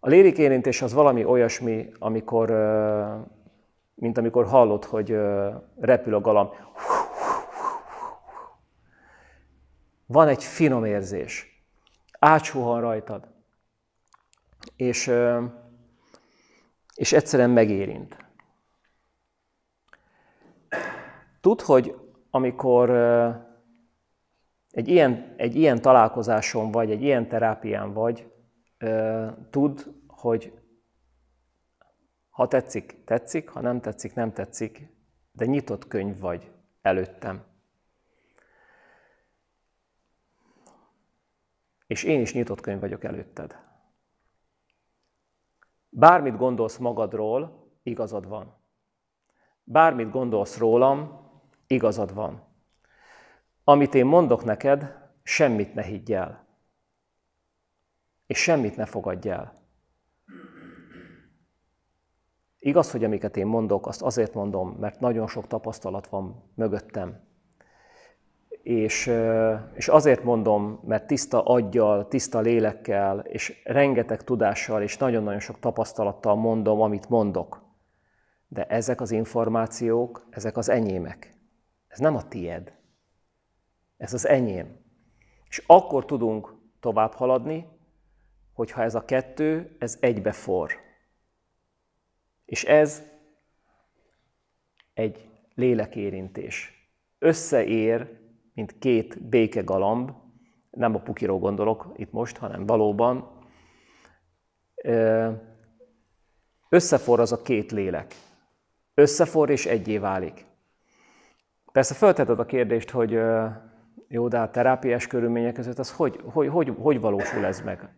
A: A lélekérintés az valami olyasmi, amikor, mint amikor hallod, hogy repül a galamb. Van egy finom érzés. Átsuhan rajtad. És és egyszerűen megérint. Tud, hogy amikor egy ilyen, egy ilyen találkozáson vagy, egy ilyen terápián vagy, tud, hogy ha tetszik, tetszik, ha nem tetszik, nem tetszik, de nyitott könyv vagy előttem. És én is nyitott könyv vagyok előtted. Bármit gondolsz magadról, igazad van. Bármit gondolsz rólam, igazad van. Amit én mondok neked, semmit ne higgy el. És semmit ne fogadj el. Igaz, hogy amiket én mondok, azt azért mondom, mert nagyon sok tapasztalat van mögöttem, és, és azért mondom, mert tiszta aggyal, tiszta lélekkel, és rengeteg tudással, és nagyon-nagyon sok tapasztalattal mondom, amit mondok. De ezek az információk, ezek az enyémek. Ez nem a tied. Ez az enyém. És akkor tudunk tovább haladni, hogyha ez a kettő, ez egybe for, És ez egy lélekérintés. Összeér mint két béke galamb, nem a pukiró gondolok itt most, hanem valóban összeforr az a két lélek. Összeforr és egyé válik. Persze felteted a kérdést, hogy jó, de a terápiás körülmények között az hogy, hogy, hogy, hogy valósul ez meg?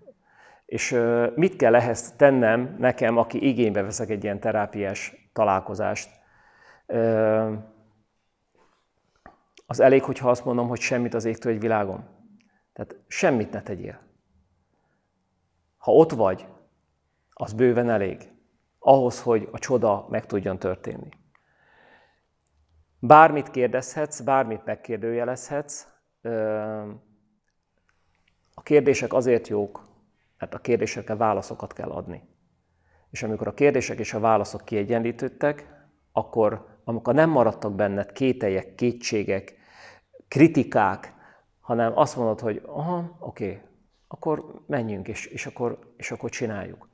A: És mit kell ehhez tennem nekem, aki igénybe veszek egy ilyen terápiás találkozást? az elég, hogyha azt mondom, hogy semmit az égtől egy világom. Tehát semmit ne tegyél. Ha ott vagy, az bőven elég ahhoz, hogy a csoda meg tudjon történni. Bármit kérdezhetsz, bármit megkérdőjelezhetsz. A kérdések azért jók, mert a kérdésekre válaszokat kell adni. És amikor a kérdések és a válaszok kiegyenlítődtek, akkor amikor nem maradtak benned kételjek, kétségek, kritikák, hanem azt mondod, hogy aha, oké, okay, akkor menjünk, és, és, akkor, és akkor csináljuk.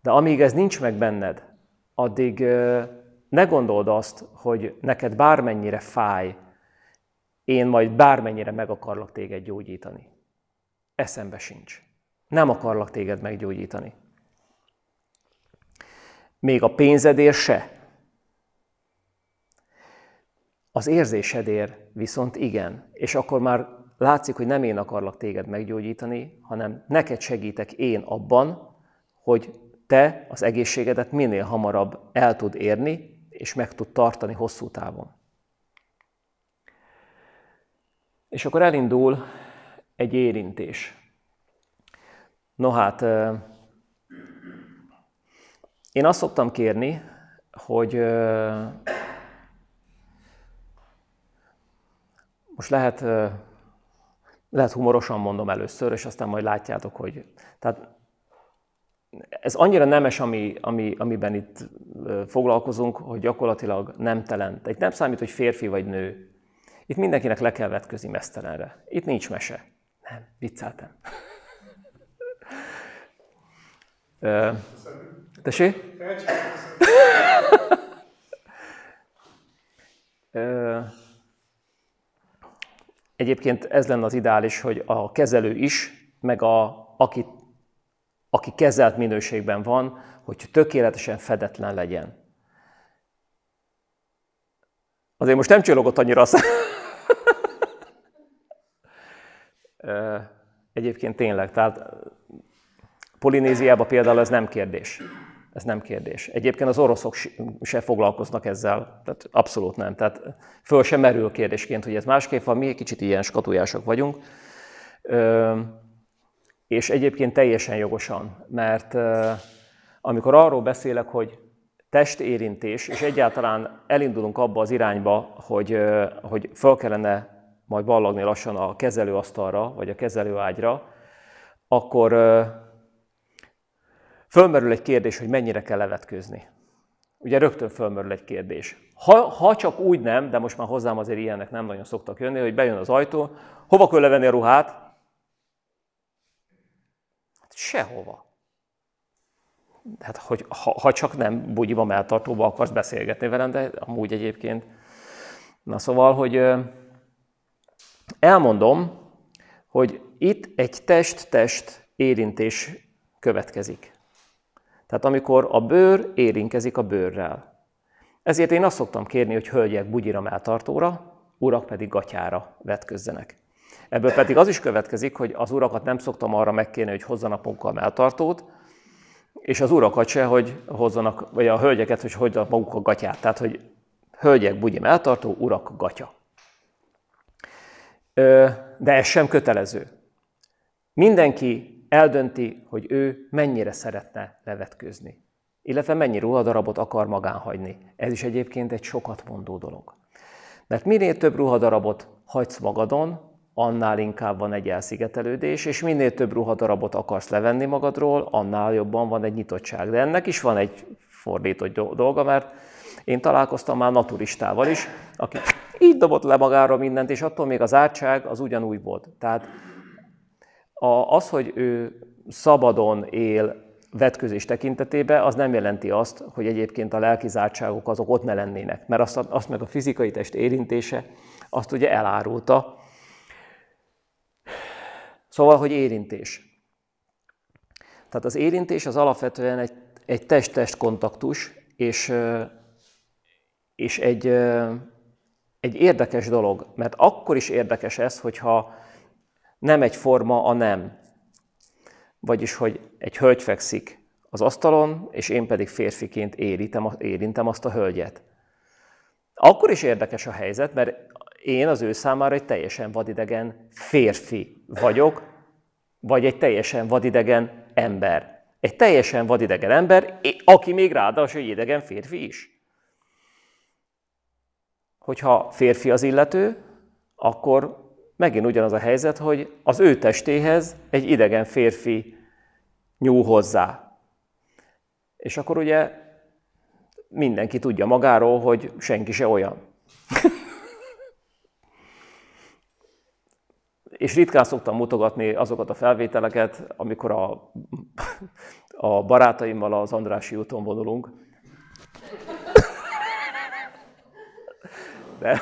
A: De amíg ez nincs meg benned, addig ne gondold azt, hogy neked bármennyire fáj, én majd bármennyire meg akarlak téged gyógyítani. Eszembe sincs. Nem akarlak téged meggyógyítani. Még a pénzedért se. Az érzésedér viszont igen, és akkor már látszik, hogy nem én akarlak téged meggyógyítani, hanem neked segítek én abban, hogy te az egészségedet minél hamarabb el tud érni, és meg tud tartani hosszú távon. És akkor elindul egy érintés. No hát, én azt szoktam kérni, hogy most lehet, lehet humorosan mondom először, és aztán majd látjátok, hogy... Tehát ez annyira nemes, ami, ami, amiben itt foglalkozunk, hogy gyakorlatilag telent. Itt nem számít, hogy férfi vagy nő. Itt mindenkinek le kell vetközni mesztelenre. Itt nincs mese. Nem, vicceltem. Tessé? Köszönöm. Egyébként ez lenne az ideális, hogy a kezelő is, meg a, aki, aki kezelt minőségben van, hogy tökéletesen fedetlen legyen. Azért most nem csillogott annyira a Egyébként tényleg, tehát Polinéziában például ez nem kérdés. Ez nem kérdés. Egyébként az oroszok se foglalkoznak ezzel, tehát abszolút nem. Tehát föl sem merül kérdésként, hogy ez másképp van, mi egy kicsit ilyen skatujások vagyunk. És egyébként teljesen jogosan, mert amikor arról beszélek, hogy testérintés, és egyáltalán elindulunk abba az irányba, hogy, hogy föl kellene majd ballagni lassan a kezelőasztalra, vagy a kezelőágyra, akkor Fölmerül egy kérdés, hogy mennyire kell levetkőzni. Ugye rögtön fölmerül egy kérdés. Ha, ha csak úgy nem, de most már hozzám azért ilyenek nem nagyon szoktak jönni, hogy bejön az ajtó, hova kell levenni a ruhát? Hát sehova. Hát, hogy, ha, ha csak nem bugyiba, melltartóba akarsz beszélgetni velem, de amúgy egyébként. Na szóval, hogy elmondom, hogy itt egy test-test érintés következik. Tehát amikor a bőr érinkezik a bőrrel. Ezért én azt szoktam kérni, hogy hölgyek bugyira melltartóra, urak pedig gatyára vetközzenek. Ebből pedig az is következik, hogy az urakat nem szoktam arra megkérni, hogy hozzanak magukkal melltartót, és az urakat se, hogy hozzanak, vagy a hölgyeket, hogy hozzanak maguk a gatyát. Tehát, hogy hölgyek bugyi melltartó, urak gatya. De ez sem kötelező. Mindenki eldönti, hogy ő mennyire szeretne levetkőzni, illetve mennyi ruhadarabot akar magán hagyni. Ez is egyébként egy sokat mondó dolog. Mert minél több ruhadarabot hagysz magadon, annál inkább van egy elszigetelődés, és minél több ruhadarabot akarsz levenni magadról, annál jobban van egy nyitottság. De ennek is van egy fordított dolga, mert én találkoztam már naturistával is, aki így dobott le magára mindent, és attól még az átság az ugyanúgy volt. Tehát a, az, hogy ő szabadon él vetközés tekintetében, az nem jelenti azt, hogy egyébként a lelki zártságok azok ott ne lennének, mert azt, azt meg a fizikai test érintése, azt ugye elárulta. Szóval, hogy érintés. Tehát az érintés az alapvetően egy, egy test-test kontaktus, és, és egy, egy érdekes dolog, mert akkor is érdekes ez, hogyha nem egyforma a nem. Vagyis, hogy egy hölgy fekszik az asztalon, és én pedig férfiként érintem, érintem azt a hölgyet. Akkor is érdekes a helyzet, mert én az ő számára egy teljesen vadidegen férfi vagyok, vagy egy teljesen vadidegen ember. Egy teljesen vadidegen ember, aki még ráadásul egy idegen férfi is. Hogyha férfi az illető, akkor Megint ugyanaz a helyzet, hogy az ő testéhez egy idegen férfi nyúl hozzá. És akkor ugye mindenki tudja magáról, hogy senki se olyan. [laughs] és ritkán szoktam mutogatni azokat a felvételeket, amikor a, a barátaimmal az Andrási úton vonulunk. De,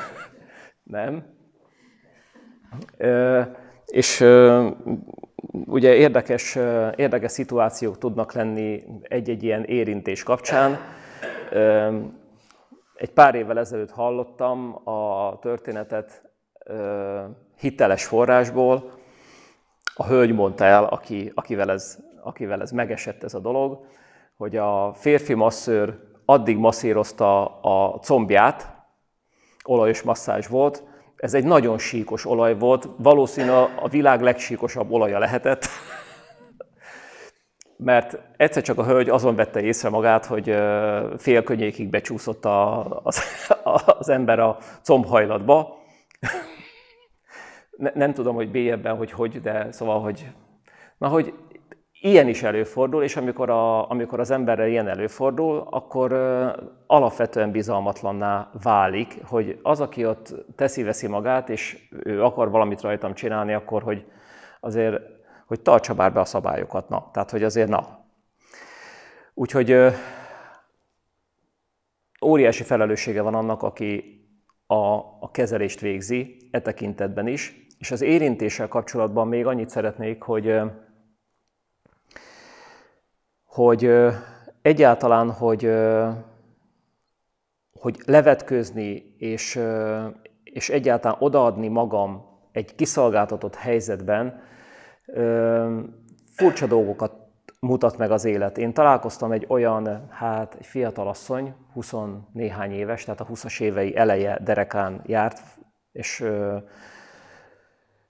A: nem. És ugye érdekes, érdekes szituációk tudnak lenni egy-egy ilyen érintés kapcsán. Egy pár évvel ezelőtt hallottam a történetet hiteles forrásból. A hölgy mondta el, aki, akivel, ez, akivel ez megesett ez a dolog, hogy a férfi masszőr addig masszírozta a combját, olajos masszázs volt, ez egy nagyon síkos olaj volt, valószínű a világ legsíkosabb olaja lehetett, [laughs] mert egyszer csak a hölgy azon vette észre magát, hogy félkönnyékig becsúszott a, az, az ember a combhajlatba. [laughs] Ne, nem tudom, hogy bélyebben, hogy hogy, de szóval, hogy, na, hogy Ilyen is előfordul, és amikor, a, amikor az emberrel ilyen előfordul, akkor alapvetően bizalmatlanná válik, hogy az, aki ott teszi-veszi magát, és ő akar valamit rajtam csinálni, akkor hogy azért, hogy tartsa bár be a szabályokat, na. Tehát, hogy azért na. Úgyhogy óriási felelőssége van annak, aki a, a kezelést végzi, e tekintetben is. És az érintéssel kapcsolatban még annyit szeretnék, hogy hogy egyáltalán, hogy, hogy levetkőzni és, és egyáltalán odaadni magam egy kiszolgáltatott helyzetben furcsa dolgokat mutat meg az élet. Én találkoztam egy olyan, hát egy asszony, 20 néhány éves, tehát a 20-as évei eleje derekán járt, és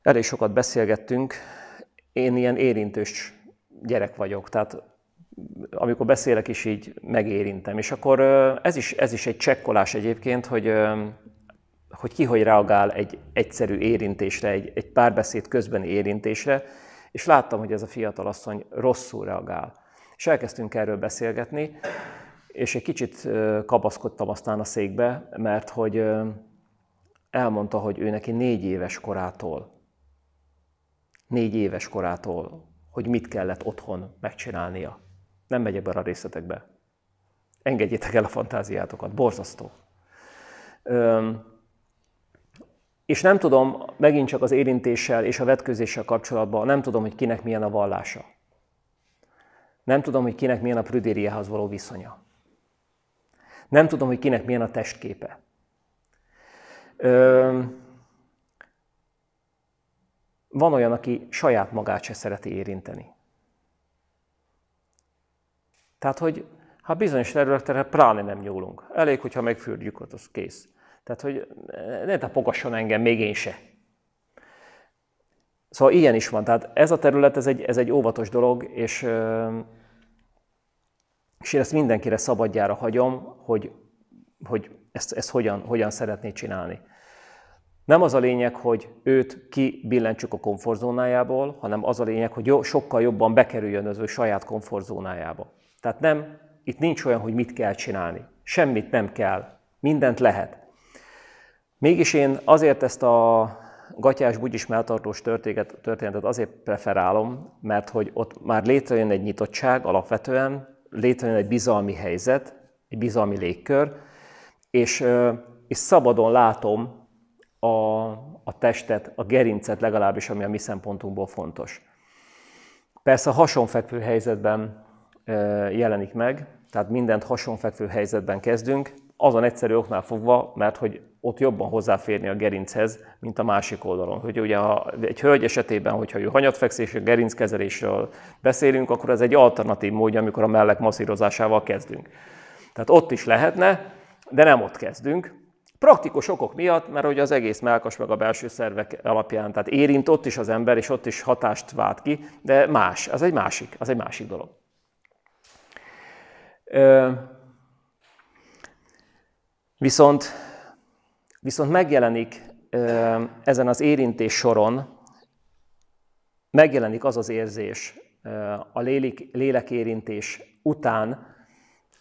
A: elég sokat beszélgettünk. Én ilyen érintős gyerek vagyok, tehát amikor beszélek is így megérintem. És akkor ez is, ez is egy csekkolás egyébként, hogy, hogy ki hogy reagál egy egyszerű érintésre, egy, egy párbeszéd közbeni érintésre, és láttam, hogy ez a fiatal asszony rosszul reagál. És elkezdtünk erről beszélgetni, és egy kicsit kapaszkodtam aztán a székbe, mert hogy elmondta, hogy ő neki négy éves korától, négy éves korától, hogy mit kellett otthon megcsinálnia nem megyek bele a részletekbe. Engedjétek el a fantáziátokat, borzasztó. Öm, és nem tudom, megint csak az érintéssel és a vetközéssel kapcsolatban, nem tudom, hogy kinek milyen a vallása. Nem tudom, hogy kinek milyen a prüdériához való viszonya. Nem tudom, hogy kinek milyen a testképe. Öm, van olyan, aki saját magát se szereti érinteni. Tehát, hogy ha bizonyos területre pláne nem nyúlunk. Elég, hogyha megfürdjük, ott az kész. Tehát, hogy ne tapogasson engem, még én se. Szóval ilyen is van. Tehát ez a terület, ez egy, ez egy óvatos dolog, és, és én ezt mindenkire szabadjára hagyom, hogy, hogy ezt, ezt hogyan, hogyan szeretné csinálni. Nem az a lényeg, hogy őt kibillentsük a komfortzónájából, hanem az a lényeg, hogy jó, sokkal jobban bekerüljön az ő saját komfortzónájába. Tehát nem, itt nincs olyan, hogy mit kell csinálni. Semmit nem kell, mindent lehet. Mégis én azért ezt a gatyás bugyis melltartós történetet azért preferálom, mert hogy ott már létrejön egy nyitottság alapvetően, létrejön egy bizalmi helyzet, egy bizalmi légkör, és, és szabadon látom a, a testet, a gerincet legalábbis, ami a mi szempontunkból fontos. Persze a hasonfekvő helyzetben jelenik meg, tehát mindent hasonfekvő helyzetben kezdünk, azon egyszerű oknál fogva, mert hogy ott jobban hozzáférni a gerinchez, mint a másik oldalon. Hogy ugye ha egy hölgy esetében, hogyha ő hanyatfekszés, gerinckezelésről beszélünk, akkor ez egy alternatív módja, amikor a mellek masszírozásával kezdünk. Tehát ott is lehetne, de nem ott kezdünk. Praktikus okok miatt, mert ugye az egész melkas meg a belső szervek alapján, tehát érint ott is az ember, és ott is hatást vált ki, de más, az egy másik, az egy másik dolog. Viszont, viszont megjelenik ezen az érintés soron, megjelenik az az érzés, a lélek, lélekérintés után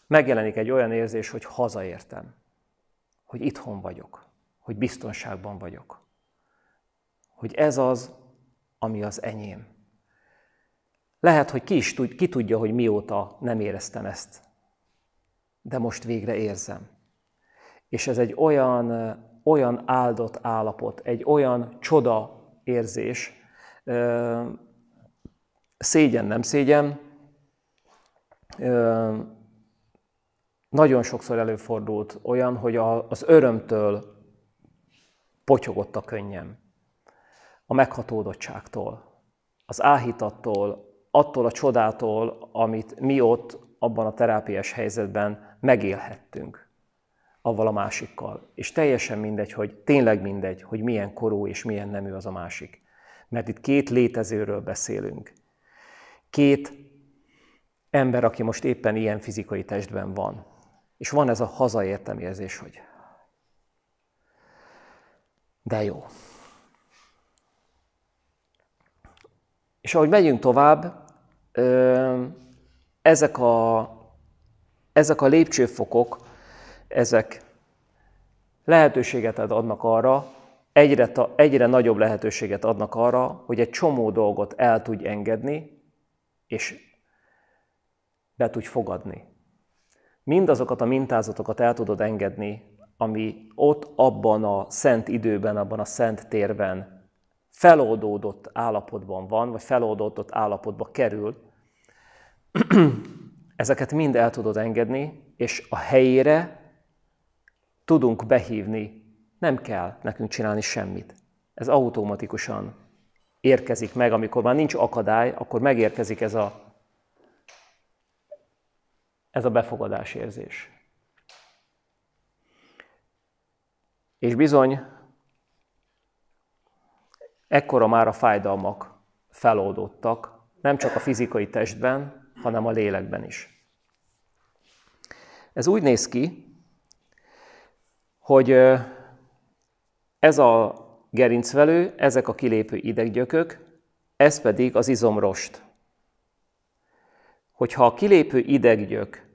A: megjelenik egy olyan érzés, hogy hazaértem, hogy itthon vagyok, hogy biztonságban vagyok, hogy ez az, ami az enyém. Lehet, hogy ki is tud, ki tudja, hogy mióta nem éreztem ezt de most végre érzem. És ez egy olyan, olyan áldott állapot, egy olyan csoda érzés, szégyen, nem szégyen, nagyon sokszor előfordult olyan, hogy az örömtől potyogott a könnyem, a meghatódottságtól, az áhítattól, attól a csodától, amit mi ott abban a terápiás helyzetben megélhettünk avval a másikkal. És teljesen mindegy, hogy tényleg mindegy, hogy milyen korú és milyen nemű az a másik. Mert itt két létezőről beszélünk. Két ember, aki most éppen ilyen fizikai testben van. És van ez a hazaértem érzés, hogy de jó. És ahogy megyünk tovább, ezek a, ezek a lépcsőfokok, ezek lehetőséget adnak arra, egyre, ta, egyre nagyobb lehetőséget adnak arra, hogy egy csomó dolgot el tudj engedni, és be tudj fogadni. Mindazokat a mintázatokat el tudod engedni, ami ott abban a szent időben, abban a szent térben feloldódott állapotban van, vagy feloldódott állapotba kerül, [clears throat] ezeket mind el tudod engedni, és a helyére tudunk behívni. Nem kell nekünk csinálni semmit. Ez automatikusan érkezik meg, amikor már nincs akadály, akkor megérkezik ez a, ez a befogadás érzés. És bizony, ekkora már a fájdalmak feloldottak, nem csak a fizikai testben, hanem a lélekben is. Ez úgy néz ki, hogy ez a gerincvelő, ezek a kilépő ideggyökök, ez pedig az izomrost. Hogyha a kilépő ideggyök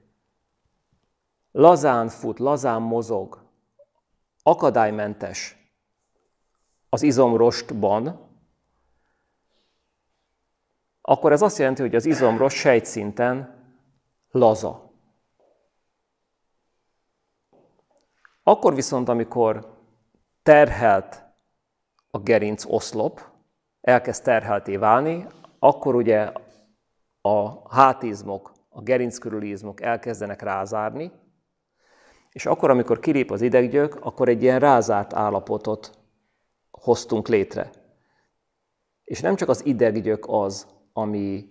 A: lazán fut, lazán mozog, akadálymentes az izomrostban, akkor ez azt jelenti, hogy az izomról sejtszinten laza. Akkor viszont, amikor terhelt a gerinc oszlop, elkezd terhelté válni, akkor ugye a hátizmok, a gerinc körüli izmok elkezdenek rázárni, és akkor, amikor kilép az ideggyök, akkor egy ilyen rázárt állapotot hoztunk létre. És nem csak az ideggyök az, ami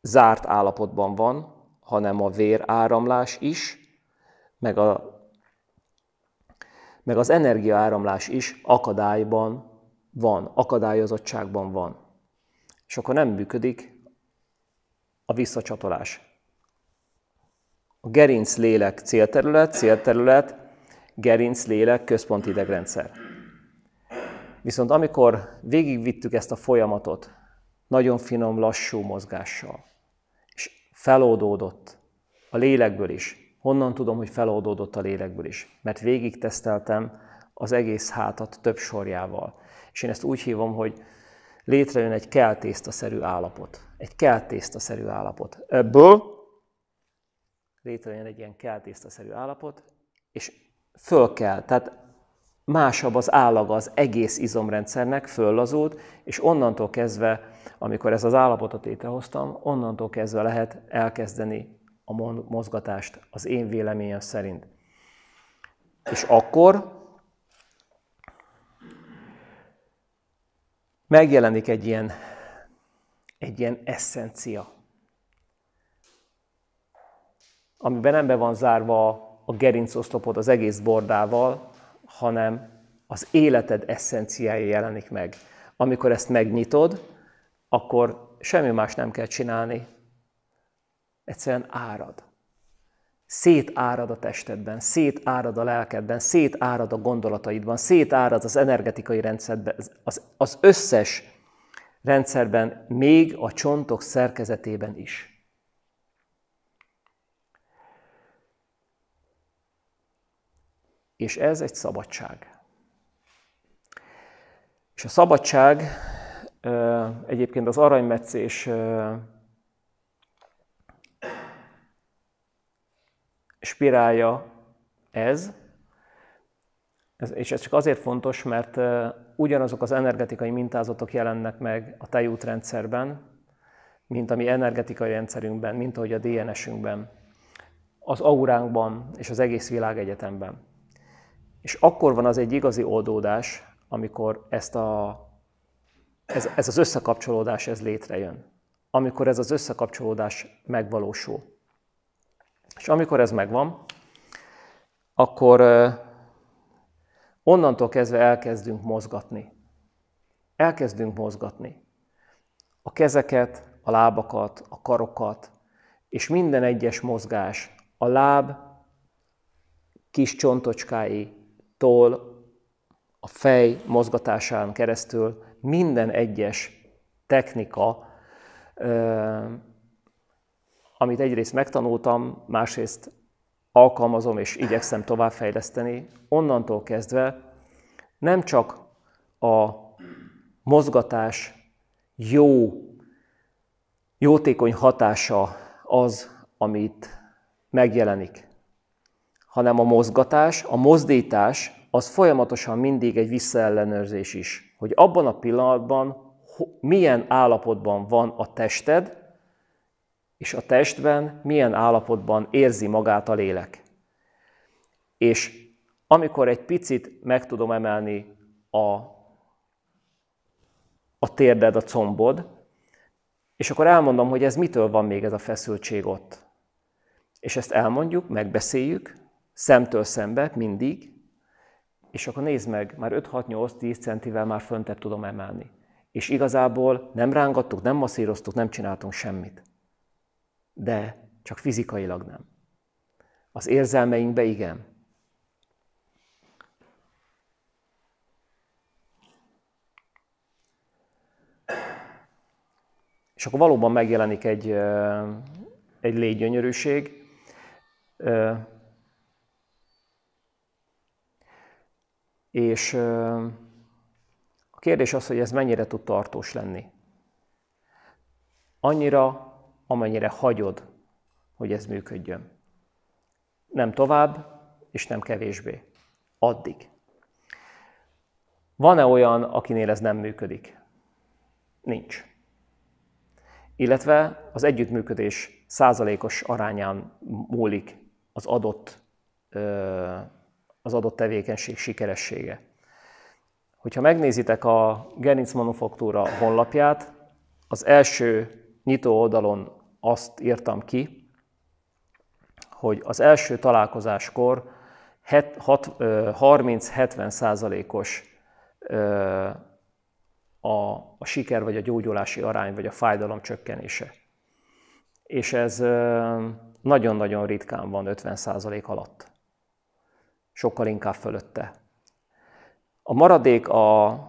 A: zárt állapotban van, hanem a véráramlás is, meg, a, meg az energiaáramlás is akadályban van, akadályozottságban van. És akkor nem működik a visszacsatolás. A gerinc lélek célterület, célterület, gerinc lélek, központi idegrendszer. Viszont amikor végigvittük ezt a folyamatot, nagyon finom, lassú mozgással. És feloldódott a lélekből is. Honnan tudom, hogy feloldódott a lélekből is? Mert végig teszteltem az egész hátat több sorjával. És én ezt úgy hívom, hogy létrejön egy keltésztaszerű állapot. Egy keltésztaszerű állapot. Ebből létrejön egy ilyen keltésztaszerű állapot, és föl kell. Tehát másabb az állaga az egész izomrendszernek, föllazult, és onnantól kezdve, amikor ez az állapotot létrehoztam, onnantól kezdve lehet elkezdeni a mozgatást az én véleményem szerint. És akkor megjelenik egy ilyen, egy ilyen eszencia, amiben nem be van zárva a gerincoszlopot az egész bordával, hanem az életed eszenciája jelenik meg. Amikor ezt megnyitod, akkor semmi más nem kell csinálni. Egyszerűen árad. Szétárad a testedben, szétárad a lelkedben, szétárad a gondolataidban, szétárad az energetikai rendszerben, az, az összes rendszerben, még a csontok szerkezetében is. És ez egy szabadság. És a szabadság egyébként az aranymetszés spirálja ez, és ez csak azért fontos, mert ugyanazok az energetikai mintázatok jelennek meg a tejútrendszerben, mint a mi energetikai rendszerünkben, mint ahogy a DNS-ünkben, az auránkban és az egész világegyetemben. És akkor van az egy igazi oldódás, amikor ezt a, ez, ez az összekapcsolódás ez létrejön. Amikor ez az összekapcsolódás megvalósul. És amikor ez megvan, akkor onnantól kezdve elkezdünk mozgatni. Elkezdünk mozgatni. A kezeket, a lábakat, a karokat, és minden egyes mozgás, a láb kis csontocskái, tól a fej mozgatásán keresztül minden egyes technika, amit egyrészt megtanultam, másrészt alkalmazom és igyekszem továbbfejleszteni, onnantól kezdve nem csak a mozgatás jó, jótékony hatása az, amit megjelenik hanem a mozgatás, a mozdítás, az folyamatosan mindig egy visszaellenőrzés is. Hogy abban a pillanatban milyen állapotban van a tested, és a testben milyen állapotban érzi magát a lélek. És amikor egy picit meg tudom emelni a, a térded, a combod, és akkor elmondom, hogy ez mitől van még ez a feszültség ott. És ezt elmondjuk, megbeszéljük, szemtől szembe mindig, és akkor nézd meg, már 5-6-8-10 centivel már föntebb tudom emelni. És igazából nem rángattuk, nem masszíroztuk, nem csináltunk semmit. De csak fizikailag nem. Az érzelmeinkbe igen. És akkor valóban megjelenik egy, egy légygyönyörűség. És a kérdés az, hogy ez mennyire tud tartós lenni. Annyira, amennyire hagyod, hogy ez működjön. Nem tovább, és nem kevésbé. Addig. Van-e olyan, akinél ez nem működik? Nincs. Illetve az együttműködés százalékos arányán múlik az adott ö, az adott tevékenység sikeressége. Hogyha megnézitek a Gerinc Manufaktúra honlapját, az első nyitó oldalon azt írtam ki, hogy az első találkozáskor 30-70 százalékos a, a siker vagy a gyógyulási arány, vagy a fájdalom csökkenése. És ez nagyon-nagyon ritkán van 50 százalék alatt sokkal inkább fölötte. A maradék, a, a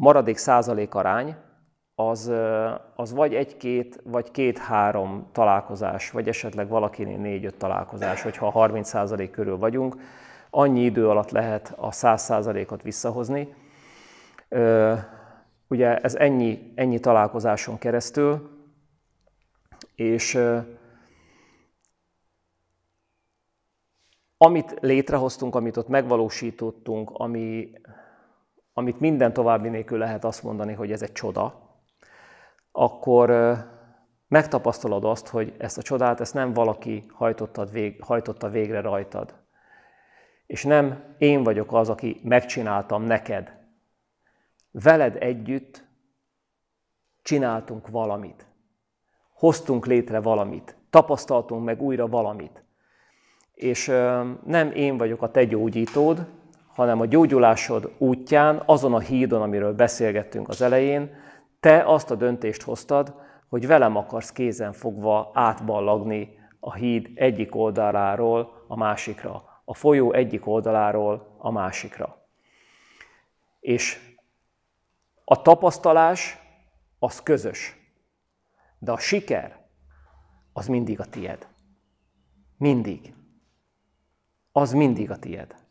A: maradék százalék arány, az, az vagy egy-két, vagy két-három találkozás, vagy esetleg valakinél négy-öt találkozás, hogyha 30 százalék körül vagyunk, annyi idő alatt lehet a 100 százalékot visszahozni. Ugye ez ennyi, ennyi találkozáson keresztül, és amit létrehoztunk, amit ott megvalósítottunk, ami, amit minden további nélkül lehet azt mondani, hogy ez egy csoda, akkor megtapasztalod azt, hogy ezt a csodát, ezt nem valaki vég, hajtotta végre rajtad. És nem én vagyok az, aki megcsináltam neked. Veled együtt csináltunk valamit. Hoztunk létre valamit. Tapasztaltunk meg újra valamit és nem én vagyok a te gyógyítód, hanem a gyógyulásod útján, azon a hídon, amiről beszélgettünk az elején, te azt a döntést hoztad, hogy velem akarsz kézen fogva átballagni a híd egyik oldaláról a másikra, a folyó egyik oldaláról a másikra. És a tapasztalás az közös, de a siker az mindig a tied. Mindig az mindig a tied.